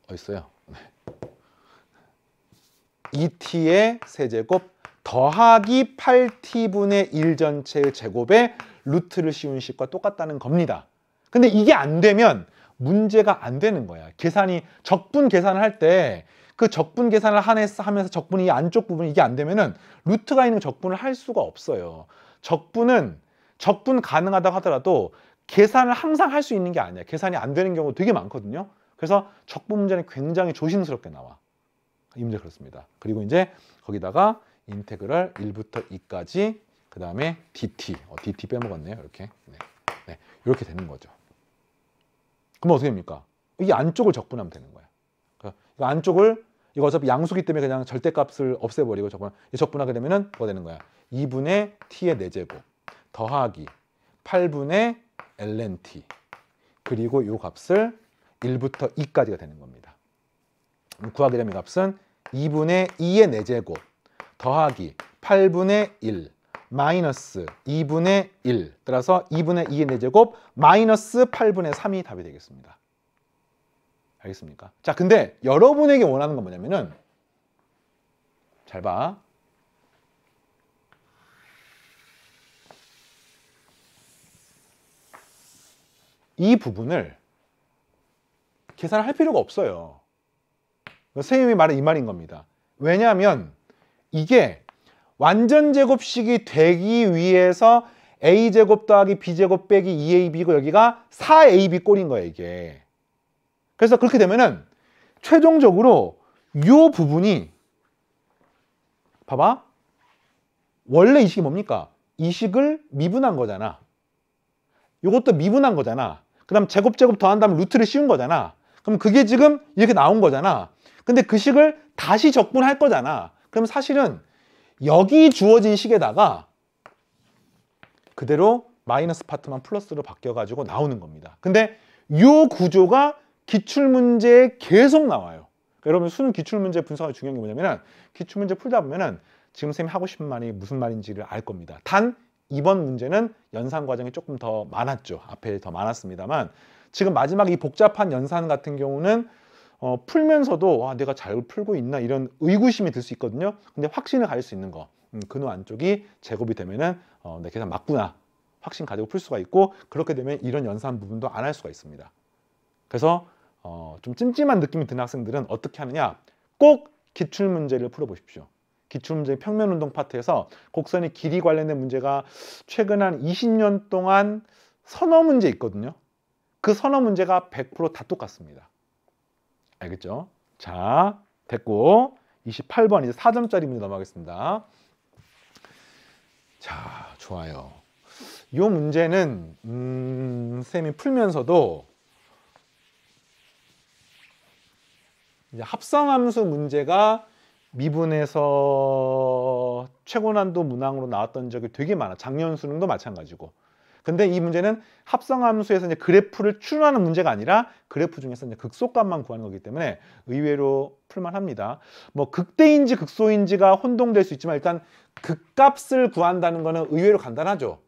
어딨어요? 2t의 세제곱 더하기 8t분의 1 전체의 제곱에 루트를 씌운 식과 똑같다는 겁니다. 근데 이게 안 되면 문제가 안 되는 거야. 계산이 적분 계산을 할 때 그 적분 계산을 하면서 적분이 이 안쪽 부분 이게 안 되면은 루트가 있는 적분을 할 수가 없어요. 적분은 적분 가능하다고 하더라도 계산을 항상 할 수 있는 게 아니야. 계산이 안 되는 경우 되게 많거든요. 그래서 적분 문제는 굉장히 조심스럽게 나와. 이 문제 그렇습니다. 그리고 이제 거기다가 인테그랄 1부터 2까지 그 다음에 dt, 어, dt 빼먹었네요. 이렇게 네. 네. 이렇게 되는 거죠. 그럼 어떻게 됩니까? 이 안쪽을 적분하면 되는 거야. 그러니까 안쪽을 이거 어차피 양수기 때문에 그냥 절대값을 없애버리고 적분, 적분하게 되면 뭐가 되는 거야? 2분의 t의 4제곱 더하기 8분의 ln t 그리고 이 값을 1부터 2까지가 되는 겁니다. 구하게 되면 값은 2분의 2의 4제곱 더하기 8분의 1 마이너스 2분의 1 따라서 2분의 2의 4제곱 마이너스 8분의 3이 답이 되겠습니다. 알겠습니까? 자 근데 여러분에게 원하는 건 뭐냐면은 잘 봐. 이 부분을 계산할 필요가 없어요. 그러니까 선생님이 말은 이 말인 겁니다. 왜냐하면 이게 완전 제곱식이 되기 위해서 a제곱 더하기 b제곱 빼기 2ab고 여기가 4ab 꼴인 거예요 이게 그래서 그렇게 되면은 최종적으로 요 부분이 봐봐 원래 이 식이 뭡니까? 이 식을 미분한 거잖아 이것도 미분한 거잖아 그 다음 제곱 제곱 더한 다면 루트를 씌운 거잖아 그럼 그게 지금 이렇게 나온 거잖아 근데 그 식을 다시 적분할 거잖아 그럼 사실은 여기 주어진 식에다가 그대로 마이너스 파트만 플러스로 바뀌어가지고 나오는 겁니다. 근데 이 구조가 기출문제에 계속 나와요. 여러분 수능 기출문제 분석하기 중요한 게 뭐냐면 기출문제 풀다 보면은 지금 쌤이 하고 싶은 말이 무슨 말인지를 알 겁니다. 단 이번 문제는 연산 과정이 조금 더 많았죠. 앞에 더 많았습니다만 지금 마지막 이 복잡한 연산 같은 경우는 어, 풀면서도 아, 내가 잘 풀고 있나 이런 의구심이 들 수 있거든요. 근데 확신을 가질 수 있는 거. 음, 근호 안쪽이 제곱이 되면은 어, 내 네, 계산 맞구나. 확신 가지고 풀 수가 있고 그렇게 되면 이런 연산 부분도 안 할 수가 있습니다. 그래서 어, 좀 찜찜한 느낌이 드는 학생들은 어떻게 하느냐? 꼭 기출 문제를 풀어 보십시오. 기출 문제 평면 운동 파트에서 곡선의 길이 관련된 문제가 최근 한 20년 동안 선어 문제 있거든요. 그 선어 문제가 100%다 똑같습니다. 알겠죠? 자, 됐고 28번 이제 4점짜리입니다. 넘어가겠습니다. 자, 좋아요. 이 문제는 음, 쌤이 풀면서도 이제 합성함수 문제가 미분에서 최고난도 문항으로 나왔던 적이 되게 많아. 작년 수능도 마찬가지고. 근데 이 문제는 합성함수에서 이제 그래프를 추론하는 문제가 아니라 그래프 중에서 이제 극소값만 구하는 거기 때문에 의외로 풀만합니다. 뭐 극대인지 극소인지가 혼동될 수 있지만 일단 극값을 구한다는 거는 의외로 간단하죠.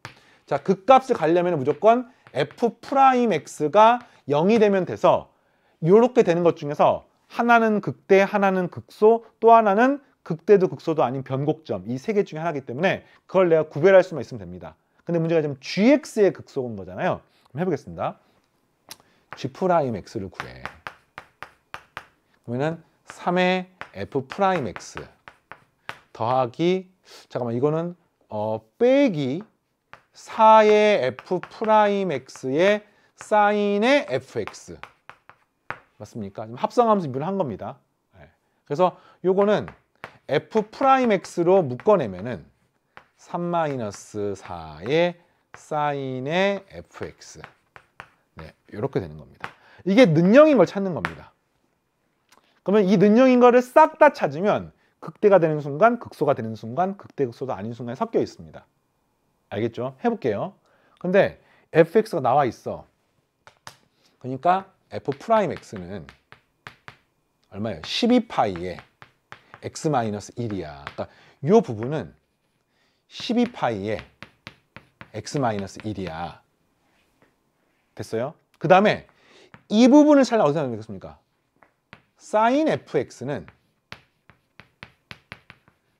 자, 극값을 가려면 무조건 f 프라임 x가 0이 되면 돼서 이렇게 되는 것 중에서 하나는 극대, 하나는 극소, 또 하나는 극대도 극소도 아닌 변곡점 이 세 개 중에 하나이기 때문에 그걸 내가 구별할 수만 있으면 됩니다. 근데 문제가 지금 gx의 극소인 거잖아요. 그럼 해보겠습니다. g 프라임 x를 구해. 그러면은 3의 f 프라임 x 더하기 잠깐만 이거는 어, 빼기 4의 f 프라임 x의 사인의 fx 맞습니까? 지금 합성하면서 미을한 겁니다. 네. 그래서 요거는 f 프라임 x로 묶어내면은 3-4의 사인의 fx 네, 이렇게 되는 겁니다. 이게 능형인 걸 찾는 겁니다. 그러면 이 능형인 거를 싹 다 찾으면 극대가 되는 순간, 극소가 되는 순간, 극대극소도 아닌 순간에 섞여 있습니다. 알겠죠? 해볼게요. 근데 fx가 나와 있어. 그러니까 f'x는 얼마예요? 12파이에 x-1이야. 그러니까 이 부분은 12파이에 x-1이야. 됐어요? 그 다음에 이 부분을 잘 어디서 나누겠습니까? 사인 fx는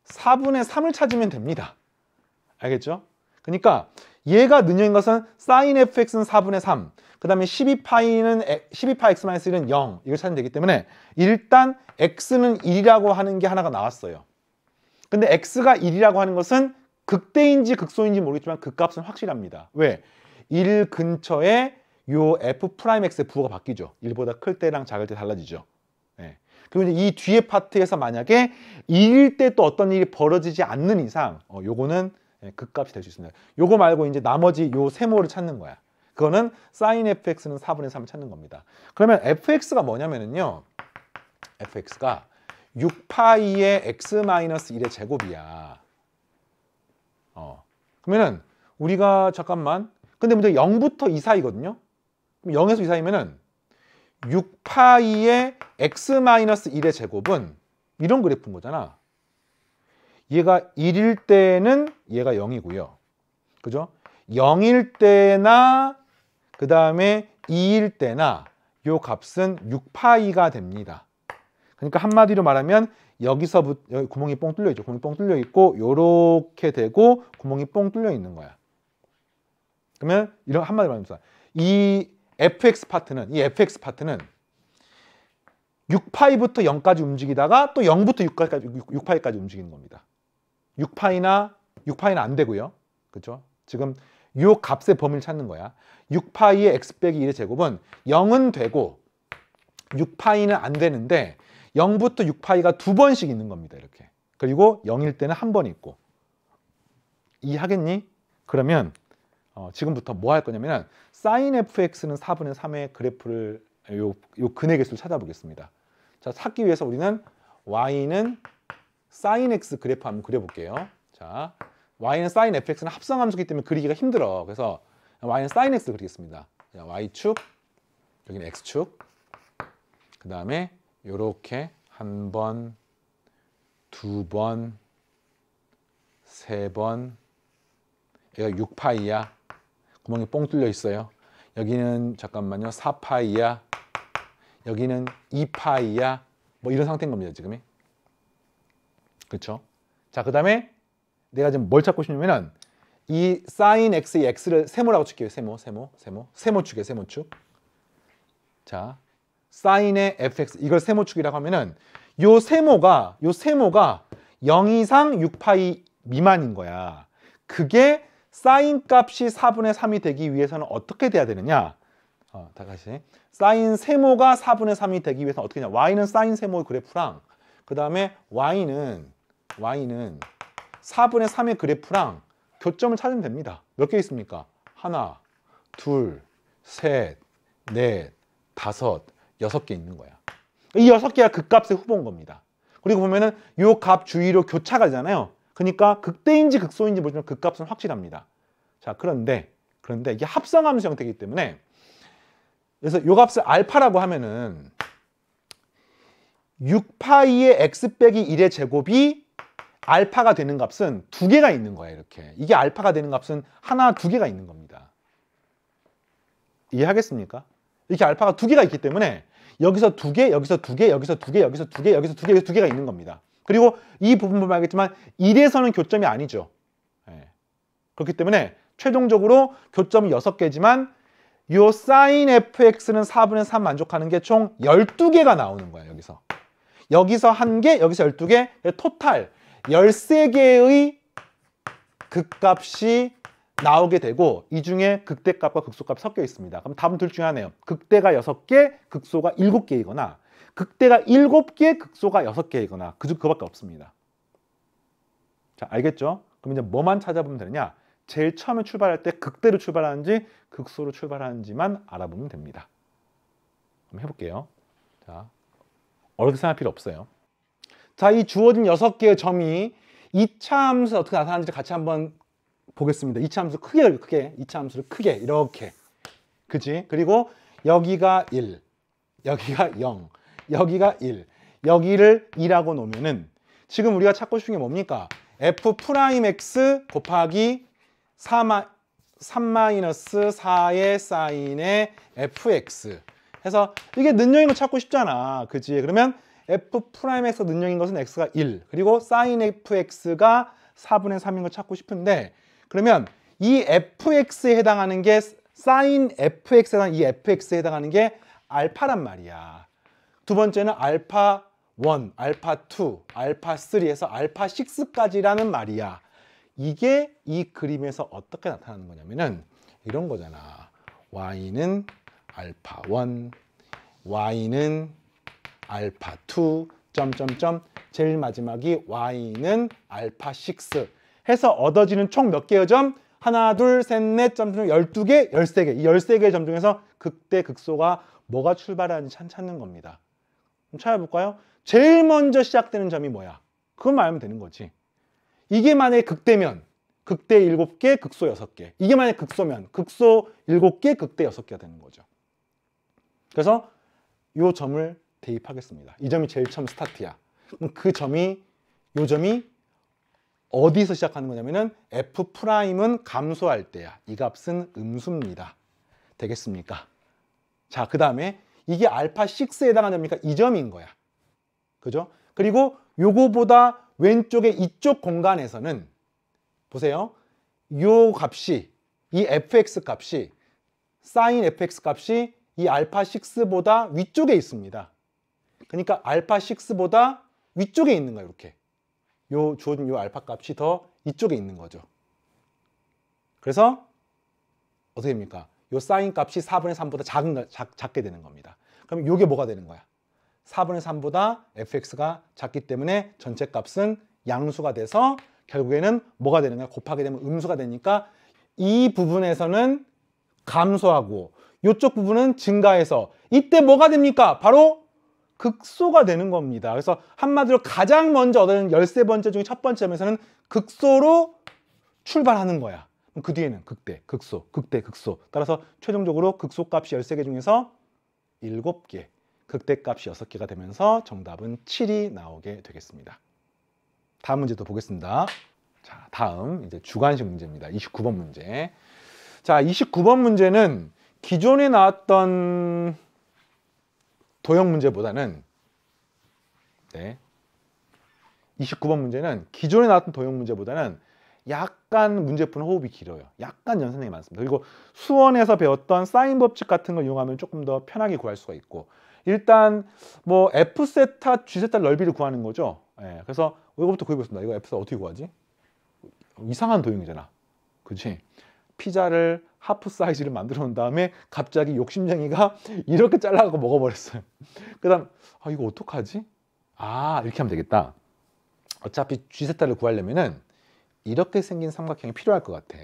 4분의 3을 찾으면 됩니다. 알겠죠? 그러니까 얘가 능형인 것은 사인 fx는 4분의 3, 그 다음에 12파이는 12파 이 x-1은 0 이걸 찾으면 되기 때문에 일단 x는 1이라고 하는 게 하나가 나왔어요. 근데 x가 1이라고 하는 것은 극대인지 극소인지 모르겠지만 극값은 그 확실합니다. 왜? 1 근처에 요 F'X의 부호가 바뀌죠. 1보다 클 때랑 작을 때 달라지죠. 네. 그리고 이제 이 뒤에 파트에서 만약에 2일때 또 어떤 일이 벌어지지 않는 이상 어, 요거는 극값이 예, 그 될수 있습니다. 요거 말고 이제 나머지 요 세모를 찾는 거야. 그거는 sin fx는 4분의 3을 찾는 겁니다. 그러면 fx가 뭐냐면요 fx가 6파이의 x-1의 제곱이야. 어. 그러면은 우리가 잠깐만 근데 문제 0부터 2 사이거든요. 그럼 0에서 2 사이면은 6파이의 x-1의 제곱은 이런 그래프인 거잖아. 얘가 1일 때는 얘가 0이고요. 그죠? 0일 때나 그 다음에 2일 때나 요 값은 6파이가 됩니다. 그러니까 한마디로 말하면 여기서부터 여기 구멍이 뻥 뚫려 있죠. 구멍이 뻥 뚫려 있고 요렇게 되고 구멍이 뻥 뚫려 있는 거야. 그러면 이런 한마디로 말합니이 fx 파트는 이 fx 파트는 6파이부터 0까지 움직이다가 또 0부터 6까지 6, 파이까지 움직이는 겁니다. 6파이나 6파이는 안 되고요. 그렇죠? 지금 요 값의 범위를 찾는 거야. 6파이의 x 빼기 1의 제곱은 0은 되고 6파이는 안 되는데 0부터 6파이가 두 번씩 있는 겁니다. 이렇게. 그리고 0일 때는 한 번 있고. 이해하겠니? 그러면 어, 지금부터 뭐 할 거냐면 sin fx는 4분의 3의 그래프를 요, 요 근의 개수를 찾아보겠습니다. 자, 찾기 위해서 우리는 y는 sin x 그래프 한번 그려볼게요. 자, y는 sin fx는 합성함수기 때문에 그리기가 힘들어. 그래서 y는 sin x 그리겠습니다. y축, 여기는 x축, 그 다음에 이렇게 한 번, 두 번, 세 번, 얘가 6파이야. 구멍이 뻥 뚫려 있어요. 여기는 잠깐만요. 4파이야. 여기는 2파이야. 뭐 이런 상태인 겁니다. 지금이. 그렇죠? 자, 그 다음에 내가 지금 뭘 찾고 싶냐면은 이 s i x의 x를 세모라고 칠게요. 세모, 세모, 세모. 세모축이에요. 세모축. 자, 사인의 fx 이걸 세모축이라고 하면은 요 세모가 요 세모가 0 이상 6파이 미만인 거야. 그게 사인 값이 4분의 3이 되기 위해서는 어떻게 돼야 되느냐? 어, 다 같이 사인 세모가 4분의 3이 되기 위해서 어떻게 되냐? y는 사인 세모의 그래프랑 그 다음에 y는 y는 4분의 3의 그래프랑 교점을 찾으면 됩니다. 몇 개 있습니까? 하나, 둘, 셋, 넷, 다섯, 여섯 개 있는 거야. 이 여섯 개가 극값의 그 후보인 겁니다. 그리고 보면은 요 값 주위로 교차가잖아요. 그러니까 극대인지 극소인지 보시면 극값은 그 확실합니다. 자, 그런데 그런데 이게 합성함수 형태이기 때문에 그래서 요 값을 알파라고 하면은 6파이의 x 빼기 1의 제곱이 알파가 되는 값은 두 개가 있는 거야 이렇게 이게 알파가 되는 값은 하나 두 개가 있는 겁니다 이해하겠습니까? 이렇게 알파가 두 개가 있기 때문에 여기서 두 개, 여기서 두 개, 여기서 두 개, 여기서 두 개, 여기서 두 개, 여기서 두 개가 있는 겁니다. 그리고 이 부분 보면 알겠지만 1에서는 교점이 아니죠. 예. 그렇기 때문에 최종적으로 교점이 6개지만 요 사인 fx는 4분의 3 만족하는 게 총 12개가 나오는 거예요. 여기서. 여기서 1개, 여기서 12개, 그 토탈 13개의 극값이 나오게 되고 이 중에 극대값과 극소값 이 섞여 있습니다. 그럼 답은 둘 중에 하나예요. 극대가 6개, 극소가 7개이거나 극대가 7개, 극소가 6개이거나 그중 그밖에 없습니다. 자, 알겠죠? 그럼 이제 뭐만 찾아보면 되느냐? 제일 처음에 출발할 때 극대로 출발하는지 극소로 출발하는지만 알아보면 됩니다. 한번 해볼게요. 자, 어렵게 생각할 필요 없어요. 자, 이 주어진 6개의 점이 2차 함수 어떻게 나타나는지 같이 한번 보겠습니다. 이차 함수 크게 크게 이차 함수를 크게 이렇게 그지? 그리고 여기가 1 여기가 0 여기가 1 여기를 2라고 놓으면은 지금 우리가 찾고 싶은 게 뭡니까? f 프라임 x 곱하기 3 3-4의 사인의 fx 해서 이게 능영인거 찾고 싶잖아 그지 그러면 f 프라임 x 능영인 것은 x가 1 그리고 사인 fx가 4분의 3인 걸 찾고 싶은데 그러면 이 fx에 해당하는 게 sin fx에 해당이 fx에 해당하는 게 알파란 말이야. 두 번째는 알파 1, 알파 2, 알파 3에서 알파 6까지라는 말이야. 이게 이 그림에서 어떻게 나타나는 거냐면은 이런 거잖아. y는 알파 1, y는 알파 2, 점점점 제일 마지막이 y는 알파 6 해서 얻어지는 총 몇 개의 점? 하나, 둘, 셋, 넷, 점중 에 12개, 13개. 이 13개의 점 중에서 극대, 극소가 뭐가 출발하는지 찾는 겁니다. 그럼 찾아볼까요? 제일 먼저 시작되는 점이 뭐야? 그건 알면 되는 거지. 이게 만약에 극대면 극대 7개, 극소 6개. 이게 만약에 극소면 극소 7개, 극대 6개가 되는 거죠. 그래서 이 점을 대입하겠습니다. 이 점이 제일 처음 스타트야. 그럼 그 점이 이 점이 어디서 시작하는 거냐면은 f 프라임은 감소할 때야. 이 값은 음수입니다. 되겠습니까? 자, 그 다음에 이게 알파 6에 해당하냐니까 이 점인 거야. 그죠? 그리고 요거보다 왼쪽에 이쪽 공간에서는 보세요. 요 값이 이 fx 값이 사인 fx 값이 이 알파 6보다 위쪽에 있습니다. 그러니까 알파 6보다 위쪽에 있는 거예요, 이렇게. 요 준, 요 알파 값이 더 이쪽에 있는 거죠. 그래서 어떻게 됩니까? 요 사인 값이 4분의 3보다 작은, 작, 작게 되는 겁니다. 그럼 요게 뭐가 되는 거야? 4분의 3보다 fx가 작기 때문에 전체 값은 양수가 돼서 결국에는 뭐가 되는 거야? 곱하게 되면 음수가 되니까 이 부분에서는 감소하고 이쪽 부분은 증가해서 이때 뭐가 됩니까? 바로 극소가 되는 겁니다. 그래서 한마디로 가장 먼저 얻은 열세 번째 중에 첫 번째 점에서는 극소로 출발하는 거야. 그 뒤에는 극대, 극소, 극대, 극소. 따라서 최종적으로 극소 값이 열세 개 중에서 일곱 개 극대 값이 여섯 개가 되면서 정답은 칠이 나오게 되겠습니다. 다음 문제도 보겠습니다. 자, 다음 이제 주관식 문제입니다. 이십구 번 문제. 자, 이십구 번 문제는 기존에 나왔던 도형 문제보다는 네. 29번 문제는 기존에 나왔던 도형 문제보다는 약간 문제푸는 호흡이 길어요. 약간 연산량이 많습니다. 그리고 수원에서 배웠던 사인 법칙 같은 걸 이용하면 조금 더 편하게 구할 수가 있고 일단 뭐 f 세타, g 세타 넓이를 구하는 거죠. 예, 그래서 이거부터 구해보겠습니다. 이거 f 세타 어떻게 구하지? 이상한 도형이잖아. 그치? 피자를 하프 사이즈를 만들어 놓은 다음에 갑자기 욕심쟁이가 [laughs] 이렇게 잘라갖고 먹어버렸어요. 그 다음 아 이거 어떡하지? 아 이렇게 하면 되겠다. 어차피 G세타를 구하려면은 이렇게 생긴 삼각형이 필요할 것 같아.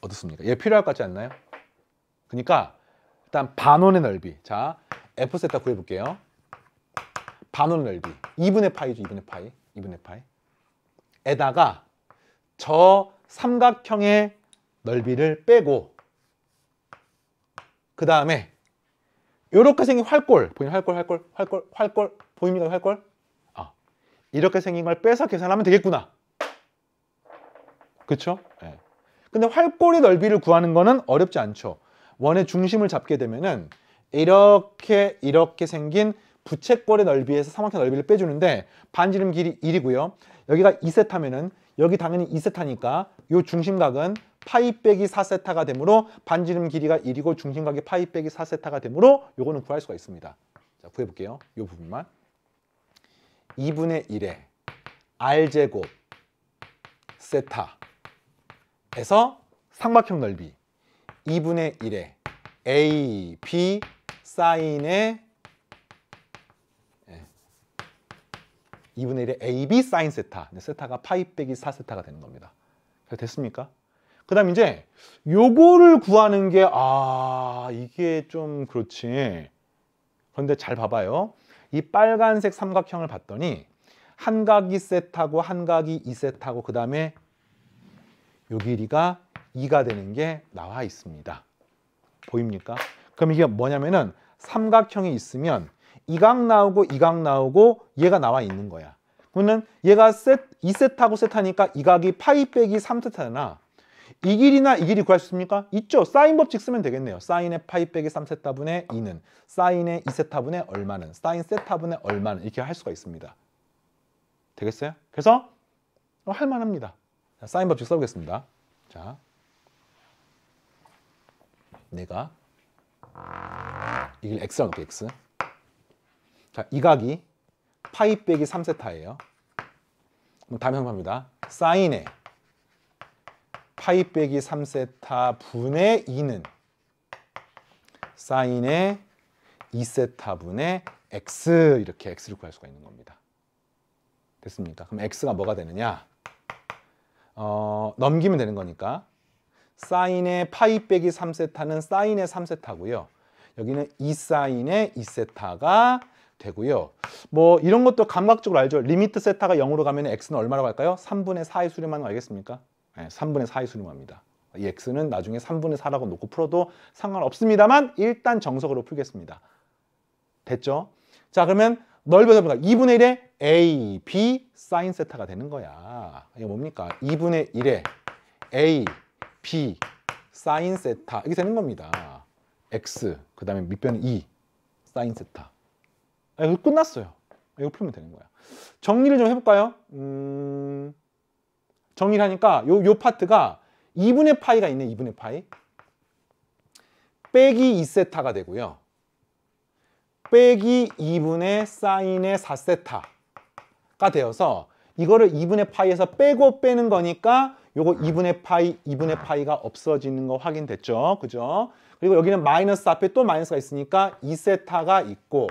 어떻습니까? 얘 필요할 것 같지 않나요? 그러니까 일단 반원의 넓이 자 F세타 구해볼게요. 반원 넓이 2분의 파이죠 2분의 파이 2분의 파이 에다가 저 삼각형의 넓이를 빼고 그 다음에 이렇게 생긴 활골 보이 활골 활골 활골 활골 보입니다 활골 아 이렇게 생긴 걸 빼서 계산하면 되겠구나 그쵸? 예. 근데 활골의 넓이를 구하는 거는 어렵지 않죠 원의 중심을 잡게 되면은 이렇게 이렇게 생긴 부채꼴의 넓이에서 삼각형 넓이를 빼주는데 반지름 길이 1이고요. 여기가 2세타면은 여기 당연히 2세타니까 요 중심각은 파이 빼기 4세타가 되므로 반지름 길이가 1이고 중심각이 파이 빼기 4세타가 되므로 요거는 구할 수가 있습니다. 자, 구해볼게요. 요 부분만. 2분의 1에 r제곱 세타에서 삼각형 넓이 2분의 1에 a, b 사인의 2분의 1의 AB 사인 세타. 세타가 파이 빼기 4세타가 되는 겁니다. 됐습니까? 그 다음 이제 요거를 구하는 게아 이게 좀 그렇지 그런데 잘 봐봐요 이 빨간색 삼각형을 봤더니 한각이 세타고 한각이 2세타고그 다음에 요 길이가 2가 되는 게 나와 있습니다 보입니까? 그럼 이게 뭐냐면은 삼각형이 있으면 이각 나오고 이각 나오고 얘가 나와 있는 거야. 그러면 얘가 셋, 2세트하고 세트하니까 이각이 파이 빼기 3세트나 이 길이나 이 길이 구할 수 있습니까? 있죠. 사인 법칙 쓰면 되겠네요. 사인의 파이 빼기 3세타분의 2는 사인의 2세타분의 얼마는 사인 세타분의 얼마는 이렇게 할 수가 있습니다. 되겠어요? 그래서 할만합니다. 사인 법칙 써보겠습니다. 자, 내가 이길 x라고 할게 x 자, 이 각이 파이 빼기 3세타예요. 다음 형합니다. 사인의 파이 빼기 3세타 분의 2는 사인의 2세타 분의 x 이렇게 x를 구할 수가 있는 겁니다. 됐습니까? 그럼 x가 뭐가 되느냐? 어, 넘기면 되는 거니까 사인의 파이 빼기 3세타는 사인의 3세타고요. 여기는 2사인의 2세타가 되고요. 뭐 이런 것도 감각적으로 알죠. 리미트 세타가 0으로 가면 x는 얼마라고 할까요? 3분의 4의 수렴하는 거 알겠습니까? 네, 3분의 4의 수렴합니다. 이 x는 나중에 3분의 4라고 놓고 풀어도 상관없습니다만 일단 정석으로 풀겠습니다. 됐죠? 자 그러면 넓어서 보니까 2분의 1에 a, b 사인 세타가 되는 거야. 이게 뭡니까? 2분의 1에 a, b 사인 세타 이게 되는 겁니다. x 그 다음에 밑변 2 e 사인 세타 아, 이거 끝났어요. 이거 풀면 되는 거야. 정리를 좀 해볼까요? 음... 정리를 하니까 요, 요 파트가 2분의 파이가 있네, 2분의 파이. 빼기 2세타가 되고요. 빼기 2분의 사인의 4세타가 되어서 이거를 2분의 파이에서 빼고 빼는 거니까 요거 2분의 파이, 2분의 파이가 없어지는 거 확인됐죠? 그죠? 그리고 여기는 마이너스 앞에 또 마이너스가 있으니까 2세타가 있고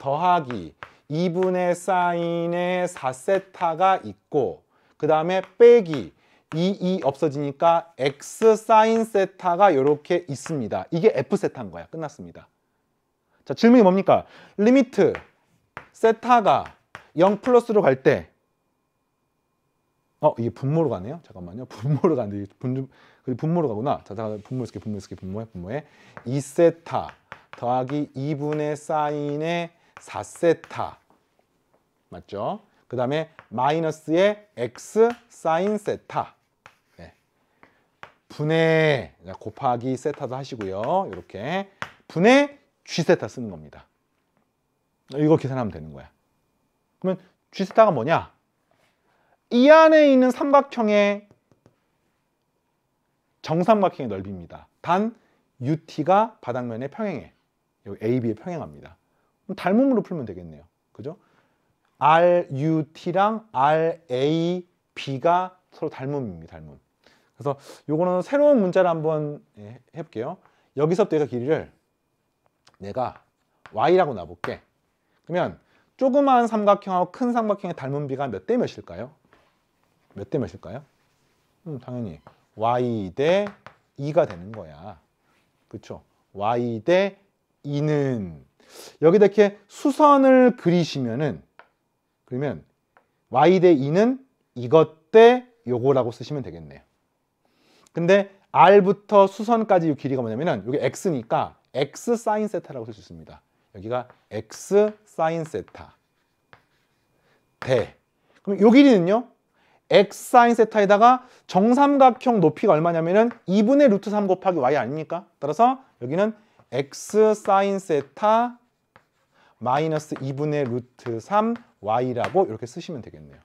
더하기 2분의 사인의 4세타가 있고 그 다음에 빼기 2, 2 없어지니까 x 사인 세타가 이렇게 있습니다. 이게 f 세타인 거야. 끝났습니다. 자 질문이 뭡니까? 리미트 세타가 0 플러스로 갈 때 어, 이게 분모로 가네요. 잠깐만요. 분모로 가는데 분, 분모로 가구나. 자, 자 분모 있을게, 분모 있을게, 분모에분모에 2세타 더하기 2분의 사인의 4세타 맞죠? 그 다음에 마이너스의 x 사인 세타 네. 분의 그러니까 곱하기 세타도 하시고요. 이렇게 분의 g 세타 쓰는 겁니다. 이거 계산하면 되는 거야. 그러면 g 세타가 뭐냐? 이 안에 있는 삼각형의 정삼각형의 넓이입니다. 단 UT가 바닥면에 평행해. AB에 평행합니다. 그럼 달몸으로 풀면 되겠네요. 그죠? RUT랑 RAB가 서로 닮음입니다. 닮음. 그래서 요거는 새로운 문자를 한번 예, 해볼게요. 여기서부터 얘가 길이를 내가 Y라고 놔볼게. 그러면 조그마한 삼각형하고 큰 삼각형의 닮음비가 몇 대 몇일까요? 몇 대 몇일까요? 음, 당연히 Y 대 2가 되는 거야. 그쵸? Y 대 2는 여기다 이렇게 수선을 그리시면은 그러면 y 대 2는 이것 대 요거라고 쓰시면 되겠네요. 근데 r부터 수선까지 이 길이가 뭐냐면은 여기 x니까 x 사인 세타라고 쓸 수 있습니다. 여기가 x 사인 세타 대 그럼 요 길이는요 x 사인 세타에다가 정삼각형 높이가 얼마냐면은 2분의 루트 3 곱하기 y 아닙니까? 따라서 여기는 x 사인 세타 마이너스 2분의 루트 3y라고 이렇게 쓰시면 되겠네요.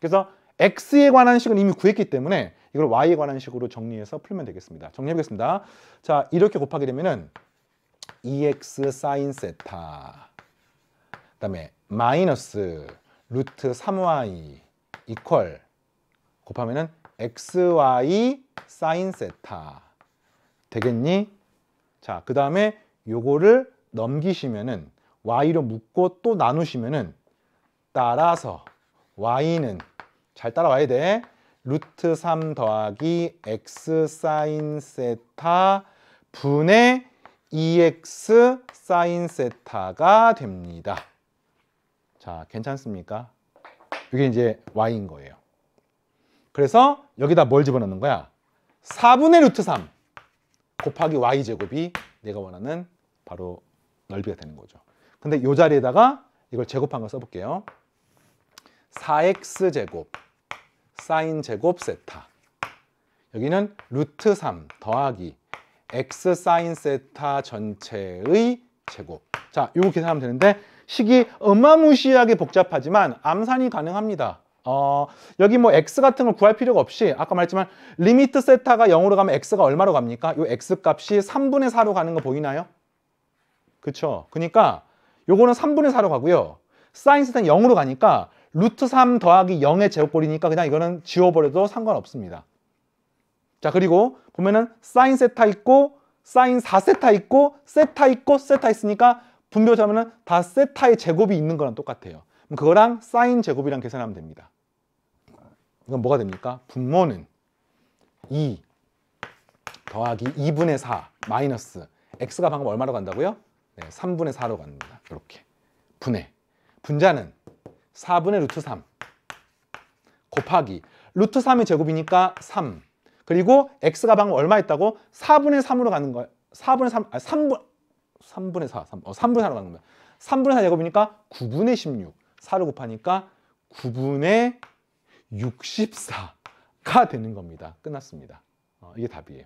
그래서 x에 관한 식은 이미 구했기 때문에 이걸 y에 관한 식으로 정리해서 풀면 되겠습니다. 정리해 보겠습니다. 자, 이렇게 곱하게 되면은 2x 사인 세타 그다음에 마이너스 루트 3y 이퀄 곱하면은 xy 사인 세타 되겠니? 자, 그다음에 요거를 넘기시면은 y로 묶고 또 나누시면은 따라서 y는 잘 따라와야 돼. 루트 3 더하기 x 사인 세타 분의 2x 사인 세타가 됩니다. 자, 괜찮습니까? 이게 이제 y인 거예요. 그래서 여기다 뭘 집어넣는 거야? 4분의 루트 3 곱하기 y제곱이 내가 원하는 바로 넓이가 되는 거죠. 근데 이 자리에다가 이걸 제곱한 거 써볼게요. 4x 제곱 사인 제곱 세타 여기는 루트 3 더하기 x 사인 세타 전체의 제곱 자, 요거 계산하면 되는데 식이 어마무시하게 복잡하지만 암산이 가능합니다. 어, 여기 뭐 x 같은 걸 구할 필요가 없이 아까 말했지만 리미트 세타가 0으로 가면 x가 얼마로 갑니까? 요 x 값이 3분의 4로 가는 거 보이나요? 그쵸? 그니까 요거는 3분의 4로 가고요. 사인 스탄 0으로 가니까 루트 3 더하기 0의 제곱골이니까 그냥 이거는 지워버려도 상관없습니다. 자 그리고 보면은 사인 세타 있고 사인 4세타 있고 세타 있고 세타 있으니까 분별하면은 다 세타의 제곱이 있는 거랑 똑같아요. 그거랑 사인 제곱이랑 계산하면 됩니다. 이건 뭐가 됩니까? 분모는 2 더하기 2분의 4 마이너스 x가 방금 얼마로 간다고요? 네, 3분의 4로 갑니다. 이렇게 분해. 분자는 4분의 루트 3 곱하기 루트 3의 제곱이니까 3 그리고 x가 방금 얼마 있다고 4분의 3으로 가는 거예요. 4분의 3, 아 3분, 3분의 4, 3, 어, 3분의 4로 가는 겁니 3분의 4 제곱이니까 9분의 16 4로 곱하니까 9분의 64가 되는 겁니다. 끝났습니다. 어, 이게 답이에요.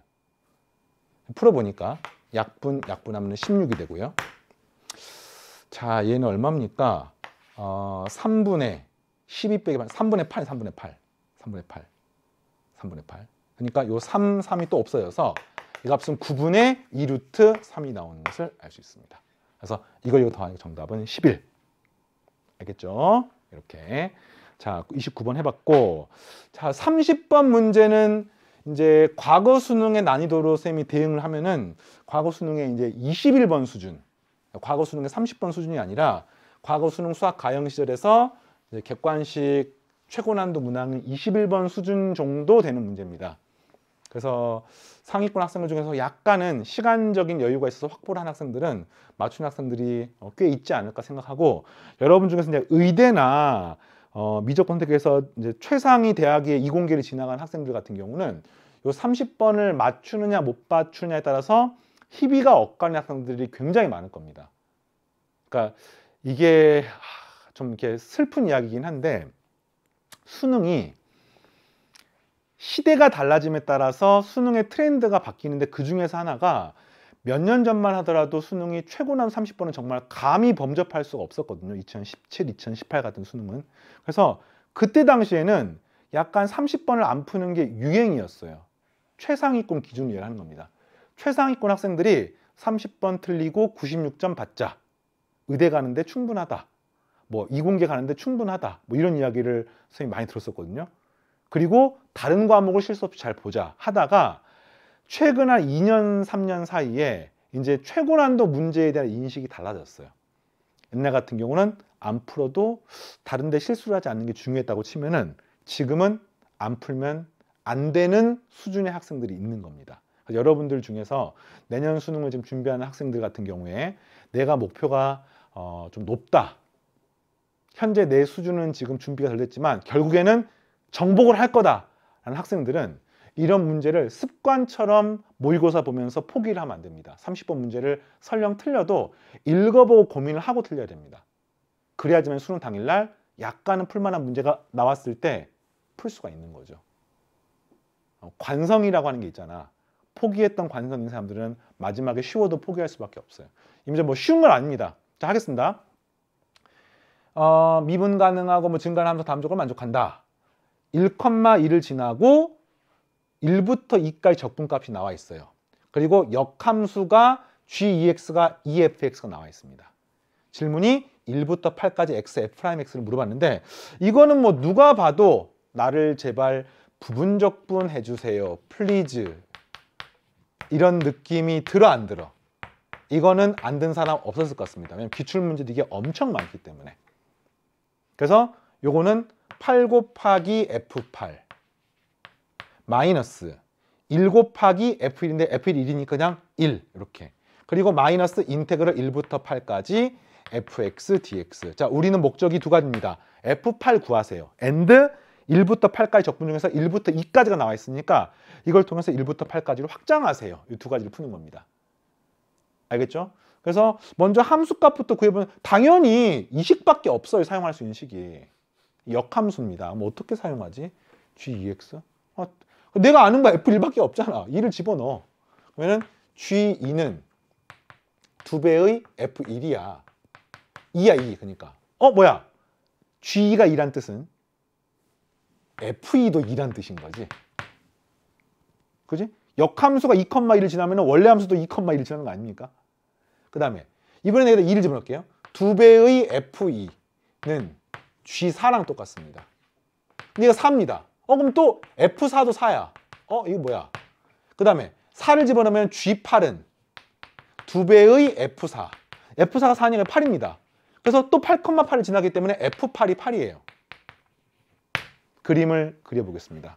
풀어보니까 약분, 약분하면 16이 되고요. 자, 얘는 얼마입니까? 어, 3분의 12 빼기 3분의 8, 3분의 8, 3분의 8, 3분의 8. 그러니까 요 3, 3이 또 없어져서 이 값은 9분의 2 루트 3이 나오는 것을 알 수 있습니다. 그래서 이걸 이거 더하니 정답은 11. 알겠죠? 이렇게. 자, 29번 해봤고. 자, 30번 문제는 이제 과거 수능의 난이도로 쌤이 대응을 하면은 과거 수능의 이제 21번 수준. 과거 수능의 30번 수준이 아니라 과거 수능 수학 가형 시절에서 객관식 최고난도 문항은 21번 수준 정도 되는 문제입니다. 그래서 상위권 학생들 중에서 약간은 시간적인 여유가 있어서 확보를 한 학생들은 맞춘 학생들이 어, 꽤 있지 않을까 생각하고 여러분 중에서 이제 의대나 어, 미적 선택에서 이제 최상위 대학의 이공계를 지나간 학생들 같은 경우는 이 30번을 맞추느냐 못 맞추느냐에 따라서 희비가 엇갈린 학생들이 굉장히 많을 겁니다. 그러니까 이게 좀 이렇게 슬픈 이야기긴 한데 수능이 시대가 달라짐에 따라서 수능의 트렌드가 바뀌는데 그 중에서 하나가 몇 년 전만 하더라도 수능이 최고난 30번은 정말 감히 범접할 수가 없었거든요. 2017, 2018 같은 수능은. 그래서 그때 당시에는 약간 30번을 안 푸는 게 유행이었어요. 최상위권 기준이라는 겁니다. 최상위권 학생들이 30번 틀리고 96점 받자 의대 가는데 충분하다 뭐 이공계 가는데 충분하다 뭐 이런 이야기를 선생님 많이 들었었거든요 그리고 다른 과목을 실수 없이 잘 보자 하다가 최근 한 2년 3년 사이에 이제 최고난도 문제에 대한 인식이 달라졌어요 옛날 같은 경우는 안 풀어도 다른데 실수를 하지 않는 게 중요했다고 치면은 지금은 안 풀면 안 되는 수준의 학생들이 있는 겁니다 여러분들 중에서 내년 수능을 지금 준비하는 학생들 같은 경우에 내가 목표가 어, 좀 높다. 현재 내 수준은 지금 준비가 덜 됐지만 결국에는 정복을 할 거다라는 학생들은 이런 문제를 습관처럼 모의고사 보면서 포기를 하면 안 됩니다. 30번 문제를 설령 틀려도 읽어보고 고민을 하고 틀려야 됩니다. 그래야지만 수능 당일날 약간은 풀만한 문제가 나왔을 때 풀 수가 있는 거죠. 어, 관성이라고 하는 게 있잖아. 포기했던 관성 있는 사람들은 마지막에 쉬워도 포기할 수밖에 없어요. 이 문제 뭐 쉬운 건 아닙니다. 자 하겠습니다. 어, 미분 가능하고 뭐 증가를 하면서 다음적으로 만족한다. 1,2를 지나고 1부터 2까지 적분값이 나와 있어요. 그리고 역함수가 g e x 가 efx가 나와 있습니다. 질문이 1부터 8까지 x, f'x를 물어봤는데 이거는 뭐 누가 봐도 나를 제발 부분 적분해 주세요. 플리즈 이런 느낌이 들어 안 들어 이거는 안 든 사람 없었을 것 같습니다 왜냐면 기출 문제도 이게 엄청 많기 때문에 그래서 요거는 8 곱하기 F8 마이너스 1 곱하기 F1인데 F1 1이니까 그냥 1 이렇게 그리고 마이너스 인테그럴 1부터 8까지 fx dx 자 우리는 목적이 두 가지입니다 f8 구하세요 and 1부터 8까지 적분 중에서 1부터 2까지가 나와 있으니까 이걸 통해서 1부터 8까지로 확장하세요. 이 두 가지를 푸는 겁니다. 알겠죠? 그래서 먼저 함수값부터 구해보면 당연히 이 식밖에 없어요. 사용할 수 있는 식이. 역함수입니다. 뭐 어떻게 사용하지? g2x? 아, 어, 내가 아는 거 f1밖에 없잖아. 2를 집어넣어. 그러면 g2는 두배의 f1이야. 2야 2 그러니까. 어 뭐야? g2가 2란 뜻은 FE도 2란 뜻인 거지. 그지? 역함수가 2,1을 지나면 원래 함수도 2,1을 지나는 거 아닙니까? 그 다음에 이번에 내가 2를 집어넣을게요. 두 배의 F2는 G4랑 똑같습니다. 근데 이거 4입니다. 어 그럼 또 F4도 4야. 어 이거 뭐야? 그 다음에 4를 집어넣으면 G8은 두 배의 F4. F4가 4니까 8입니다. 그래서 또 8,8을 지나기 때문에 F8이 8이에요. 그림을 그려보겠습니다.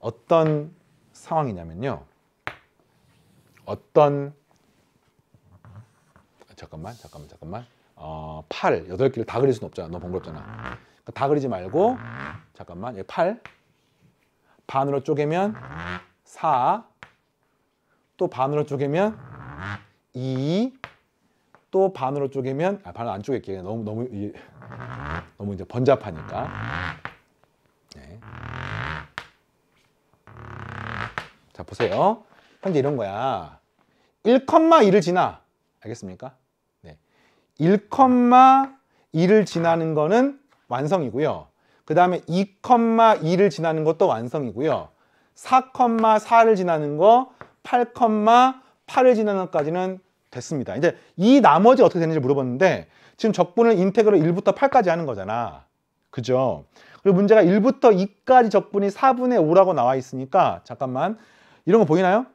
어떤 상황이냐면요. 어떤 아, 잠깐만 잠깐만 잠깐만 어, 팔 여덟 개를 다 그릴 수는 없잖아. 너무 번거롭잖아. 그러니까 다 그리지 말고 잠깐만 여팔 반으로 쪼개면 4, 또 반으로 쪼개면 2, 또 반으로 쪼개면 아 반을 안 쪼갤게 너무 너무 너무 이제 번잡하니까 네. 자 보세요 현재 이런 거야 1,2를 지나 알겠습니까? 네. 1,2를 지나는 거는 완성이고요 그 다음에 2,2를 지나는 것도 완성이고요 4,4를 지나는 거 8,8을 지나는 것까지는 됐습니다 이제 이 나머지 어떻게 되는지 물어봤는데 지금 적분을 인테그로 1부터 8까지 하는 거잖아 그죠? 그리고 문제가 1부터 2까지 적분이 4분의 5라고 나와 있으니까 잠깐만 이런 거 보이나요?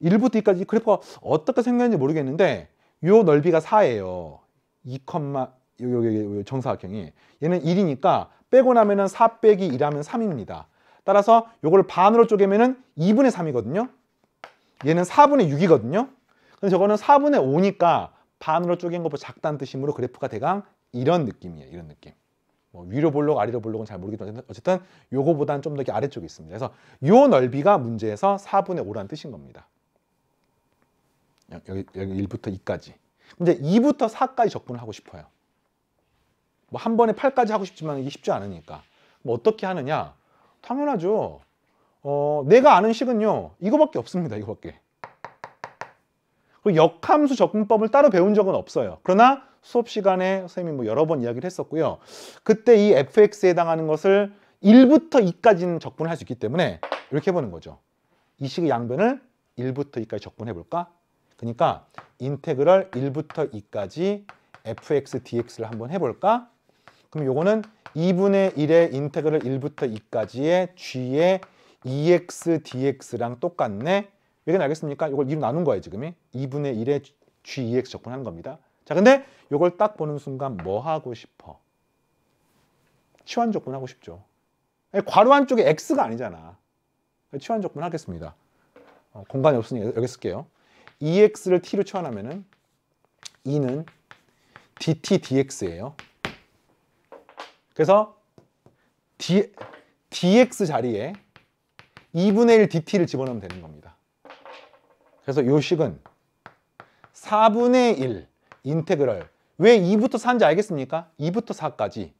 1부터 2까지 그래프가 어떻게 생겼는지 모르겠는데 요 넓이가 4예요. 2, 여기, 여기, 여기 정사각형이 얘는 1이니까 빼고 나면은 4 빼기 2라면 3입니다. 따라서 요걸 반으로 쪼개면은 2분의 3이거든요. 얘는 4분의 6이거든요. 그데 저거는 4분의 5니까 반으로 쪼갠 것보다 작다는 뜻이므로 그래프가 대강 이런 느낌이에요. 이런 느낌. 뭐 위로 볼록 아래로 볼록은 잘 모르겠지만 어쨌든 요거보다는 좀 더 아래쪽에 있습니다. 그래서 요 넓이가 문제에서 4분의 5라는 뜻인 겁니다. 여기, 여기 1부터 2까지. 이제 2부터 4까지 적분을 하고 싶어요. 뭐 한 번에 8까지 하고 싶지만 이게 쉽지 않으니까. 뭐 어떻게 하느냐? 당연하죠. 어, 내가 아는 식은요. 이거밖에 없습니다. 이거밖에. 그리고 역함수 적분법을 따로 배운 적은 없어요. 그러나 수업 시간에 선생님이 뭐 여러 번 이야기를 했었고요. 그때 이 fx에 해당하는 것을 1부터 2까지는 적분할수 있기 때문에 이렇게 해보는 거죠. 이 식의 양변을 1부터 2까지 적분해 볼까? 그러니까 인테그럴 1부터 2까지 fx dx를 한번 해볼까? 그럼 요거는 2분의 1의 인테그럴 1부터 2까지의 g의 ex dx랑 똑같네? 여기는 알겠습니까? 이걸 2로 나눈 거예요 지금이 2분의 1의 g ex 적분한 겁니다 자, 근데 이걸 딱 보는 순간 뭐 하고 싶어? 치환 적분 하고 싶죠. 괄호 예, 한쪽에 x가 아니잖아. 예, 치환 적분 하겠습니다. 어, 공간이 없으니 여기 쓸게요. e x 를 t로 치환하면은 e는 dt dx예요. 그래서 d, dx 자리에 2분의 1 dt를 집어넣으면 되는 겁니다. 그래서 이 식은 4분의 1 인테그럴 왜 2부터 4인지 알겠습니까? 2부터 4까지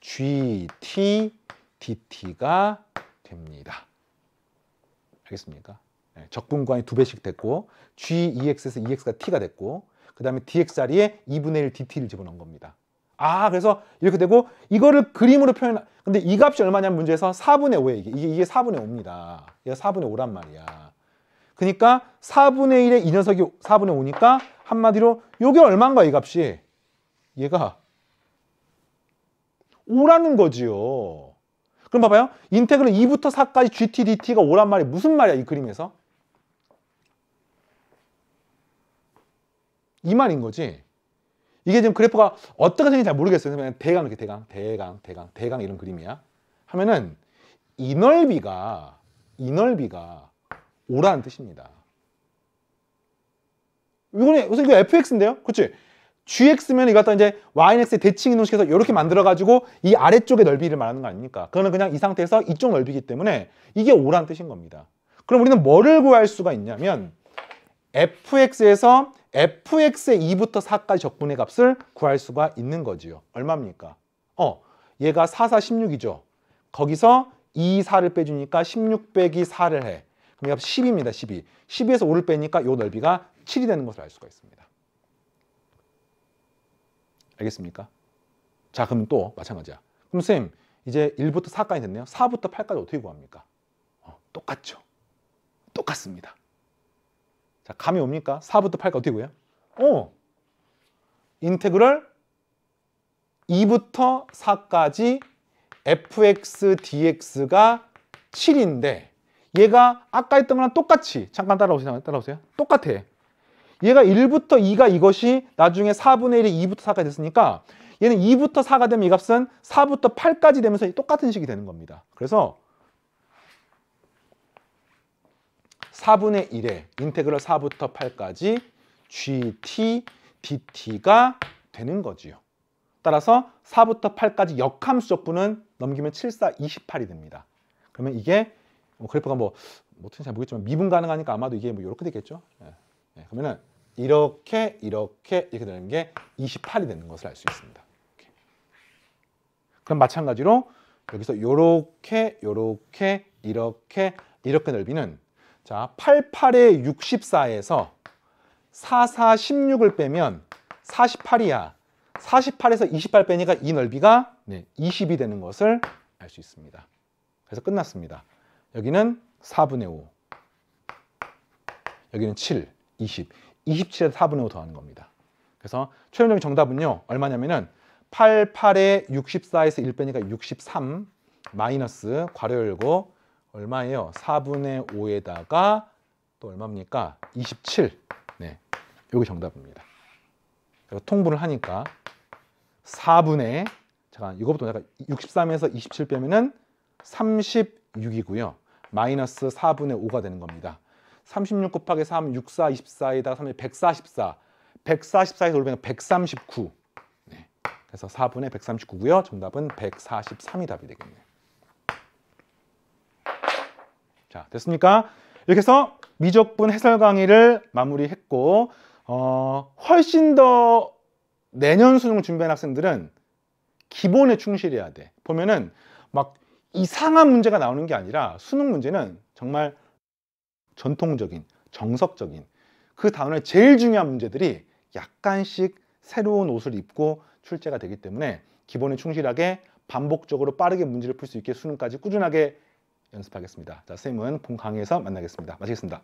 gt dt가 됩니다. 알겠습니까? 네, 적분관이 두 배씩 됐고 gex에서 ex가 t가 됐고 그 다음에 dx 자리에 2분의 1 dt를 집어넣은 겁니다. 아 그래서 이렇게 되고 이거를 그림으로 표현 근데 이 값이 얼마냐면 문제에서 4분의 5에 이게 이게 4분의 5입니다. 이가 4분의 5란 말이야. 그러니까 4분의 1에 이 녀석이 4분의 5니까 한마디로 요게 얼마인가 이 값이 얘가 5라는 거지요. 그럼 봐봐요. 인테그럴 2부터 4까지 gt, dt가 5란 말이 무슨 말이야 이 그림에서? 이 말인 거지. 이게 지금 그래프가 어떻게 생긴지 잘 모르겠어요. 그냥 대강 이렇게 대강, 대강, 대강, 대강 이런 그림이야. 하면은 이 넓이가 이 넓이가 오라는 뜻입니다. 이거는 우선 이거 fx인데요, 그렇지? gx면 이거 갖다 이제 ynx의 대칭 이동시켜서 이렇게 만들어가지고 이 아래쪽의 넓이를 말하는 거 아닙니까? 그거는 그냥 이 상태에서 이쪽 넓이기 때문에 이게 오라는 뜻인 겁니다. 그럼 우리는 뭐를 구할 수가 있냐면 fx에서 fx의 2부터 4까지 적분의 값을 구할 수가 있는 거지요. 얼마입니까? 어, 얘가 4, 4, 16이죠. 거기서 2, 4를 빼주니까 16 빼기 4를 해. 그럼 그러니까 이 값이 10입니다. 12. 12에서 5를 빼니까 이 넓이가 7이 되는 것을 알 수가 있습니다. 알겠습니까? 자, 그럼 또 마찬가지야. 그럼 선생님, 이제 1부터 4까지 됐네요. 4부터 8까지 어떻게 구합니까? 어, 똑같죠. 똑같습니다. 자, 감이 옵니까? 4부터 8까지 어떻게 구해요? 어! 인테그럴 2부터 4까지 fx dx가 7인데 얘가 아까 했던 거랑 똑같이 잠깐 따라오세요. 따라오세요. 똑같아. 얘가 1부터 2가 이것이 나중에 4분의 1이 2부터 4까지 됐으니까 얘는 2부터 4가 되면 이 값은 4부터 8까지 되면서 똑같은 식이 되는 겁니다. 그래서 4분의 1에 인테그럴 4부터 8까지 gt dt가 되는 거지요. 따라서 4부터 8까지 역함수적분은 넘기면 7, 4, 28이 됩니다. 그러면 이게 뭐 그래프가 뭐, 뭐 어떻게 잘 모르겠지만 미분 가능하니까 아마도 이게 뭐 이렇게 되겠죠. 예. 예. 그러면은 이렇게 이렇게 이렇게 되는 게 28이 되는 것을 알 수 있습니다. 이렇게. 그럼 마찬가지로 여기서 요렇게 요렇게 이렇게 이렇게 넓이는 자 88에 64에서 44, 16을 빼면 48이야. 48에서 28 빼니까 이 넓이가 네, 20이 되는 것을 알 수 있습니다. 그래서 끝났습니다. 여기는 4분의 5 여기는 7, 20 27에 서 4분의 5 더하는 겁니다 그래서 최종적인 정답은요 얼마냐면은 8, 8에 64에서 1 빼니까 63 마이너스 괄호 열고 얼마예요? 4분의 5에다가 또 얼마입니까? 27 네, 이게 정답입니다 그래서 통분을 하니까 4분의 잠깐 이것부터 내가 63에서 27 빼면은 36이고요 마이너스 4분의 5가 되는 겁니다. 36 곱하기 3, 6, 4, 24에다가 3이 144, 144에서 돌리면 139. 네. 그래서 4분의 139고요. 정답은 143이 답이 되겠네요. 자, 됐습니까? 이렇게 해서 미적분 해설 강의를 마무리했고 어, 훨씬 더 내년 수능을 준비한 학생들은 기본에 충실해야 돼. 보면은 막 이상한 문제가 나오는 게 아니라 수능 문제는 정말 전통적인 정석적인 그 다음에 제일 중요한 문제들이 약간씩 새로운 옷을 입고 출제가 되기 때문에 기본에 충실하게 반복적으로 빠르게 문제를 풀 수 있게 수능까지 꾸준하게 연습하겠습니다. 자, 선생님은 본 강의에서 만나겠습니다. 마치겠습니다.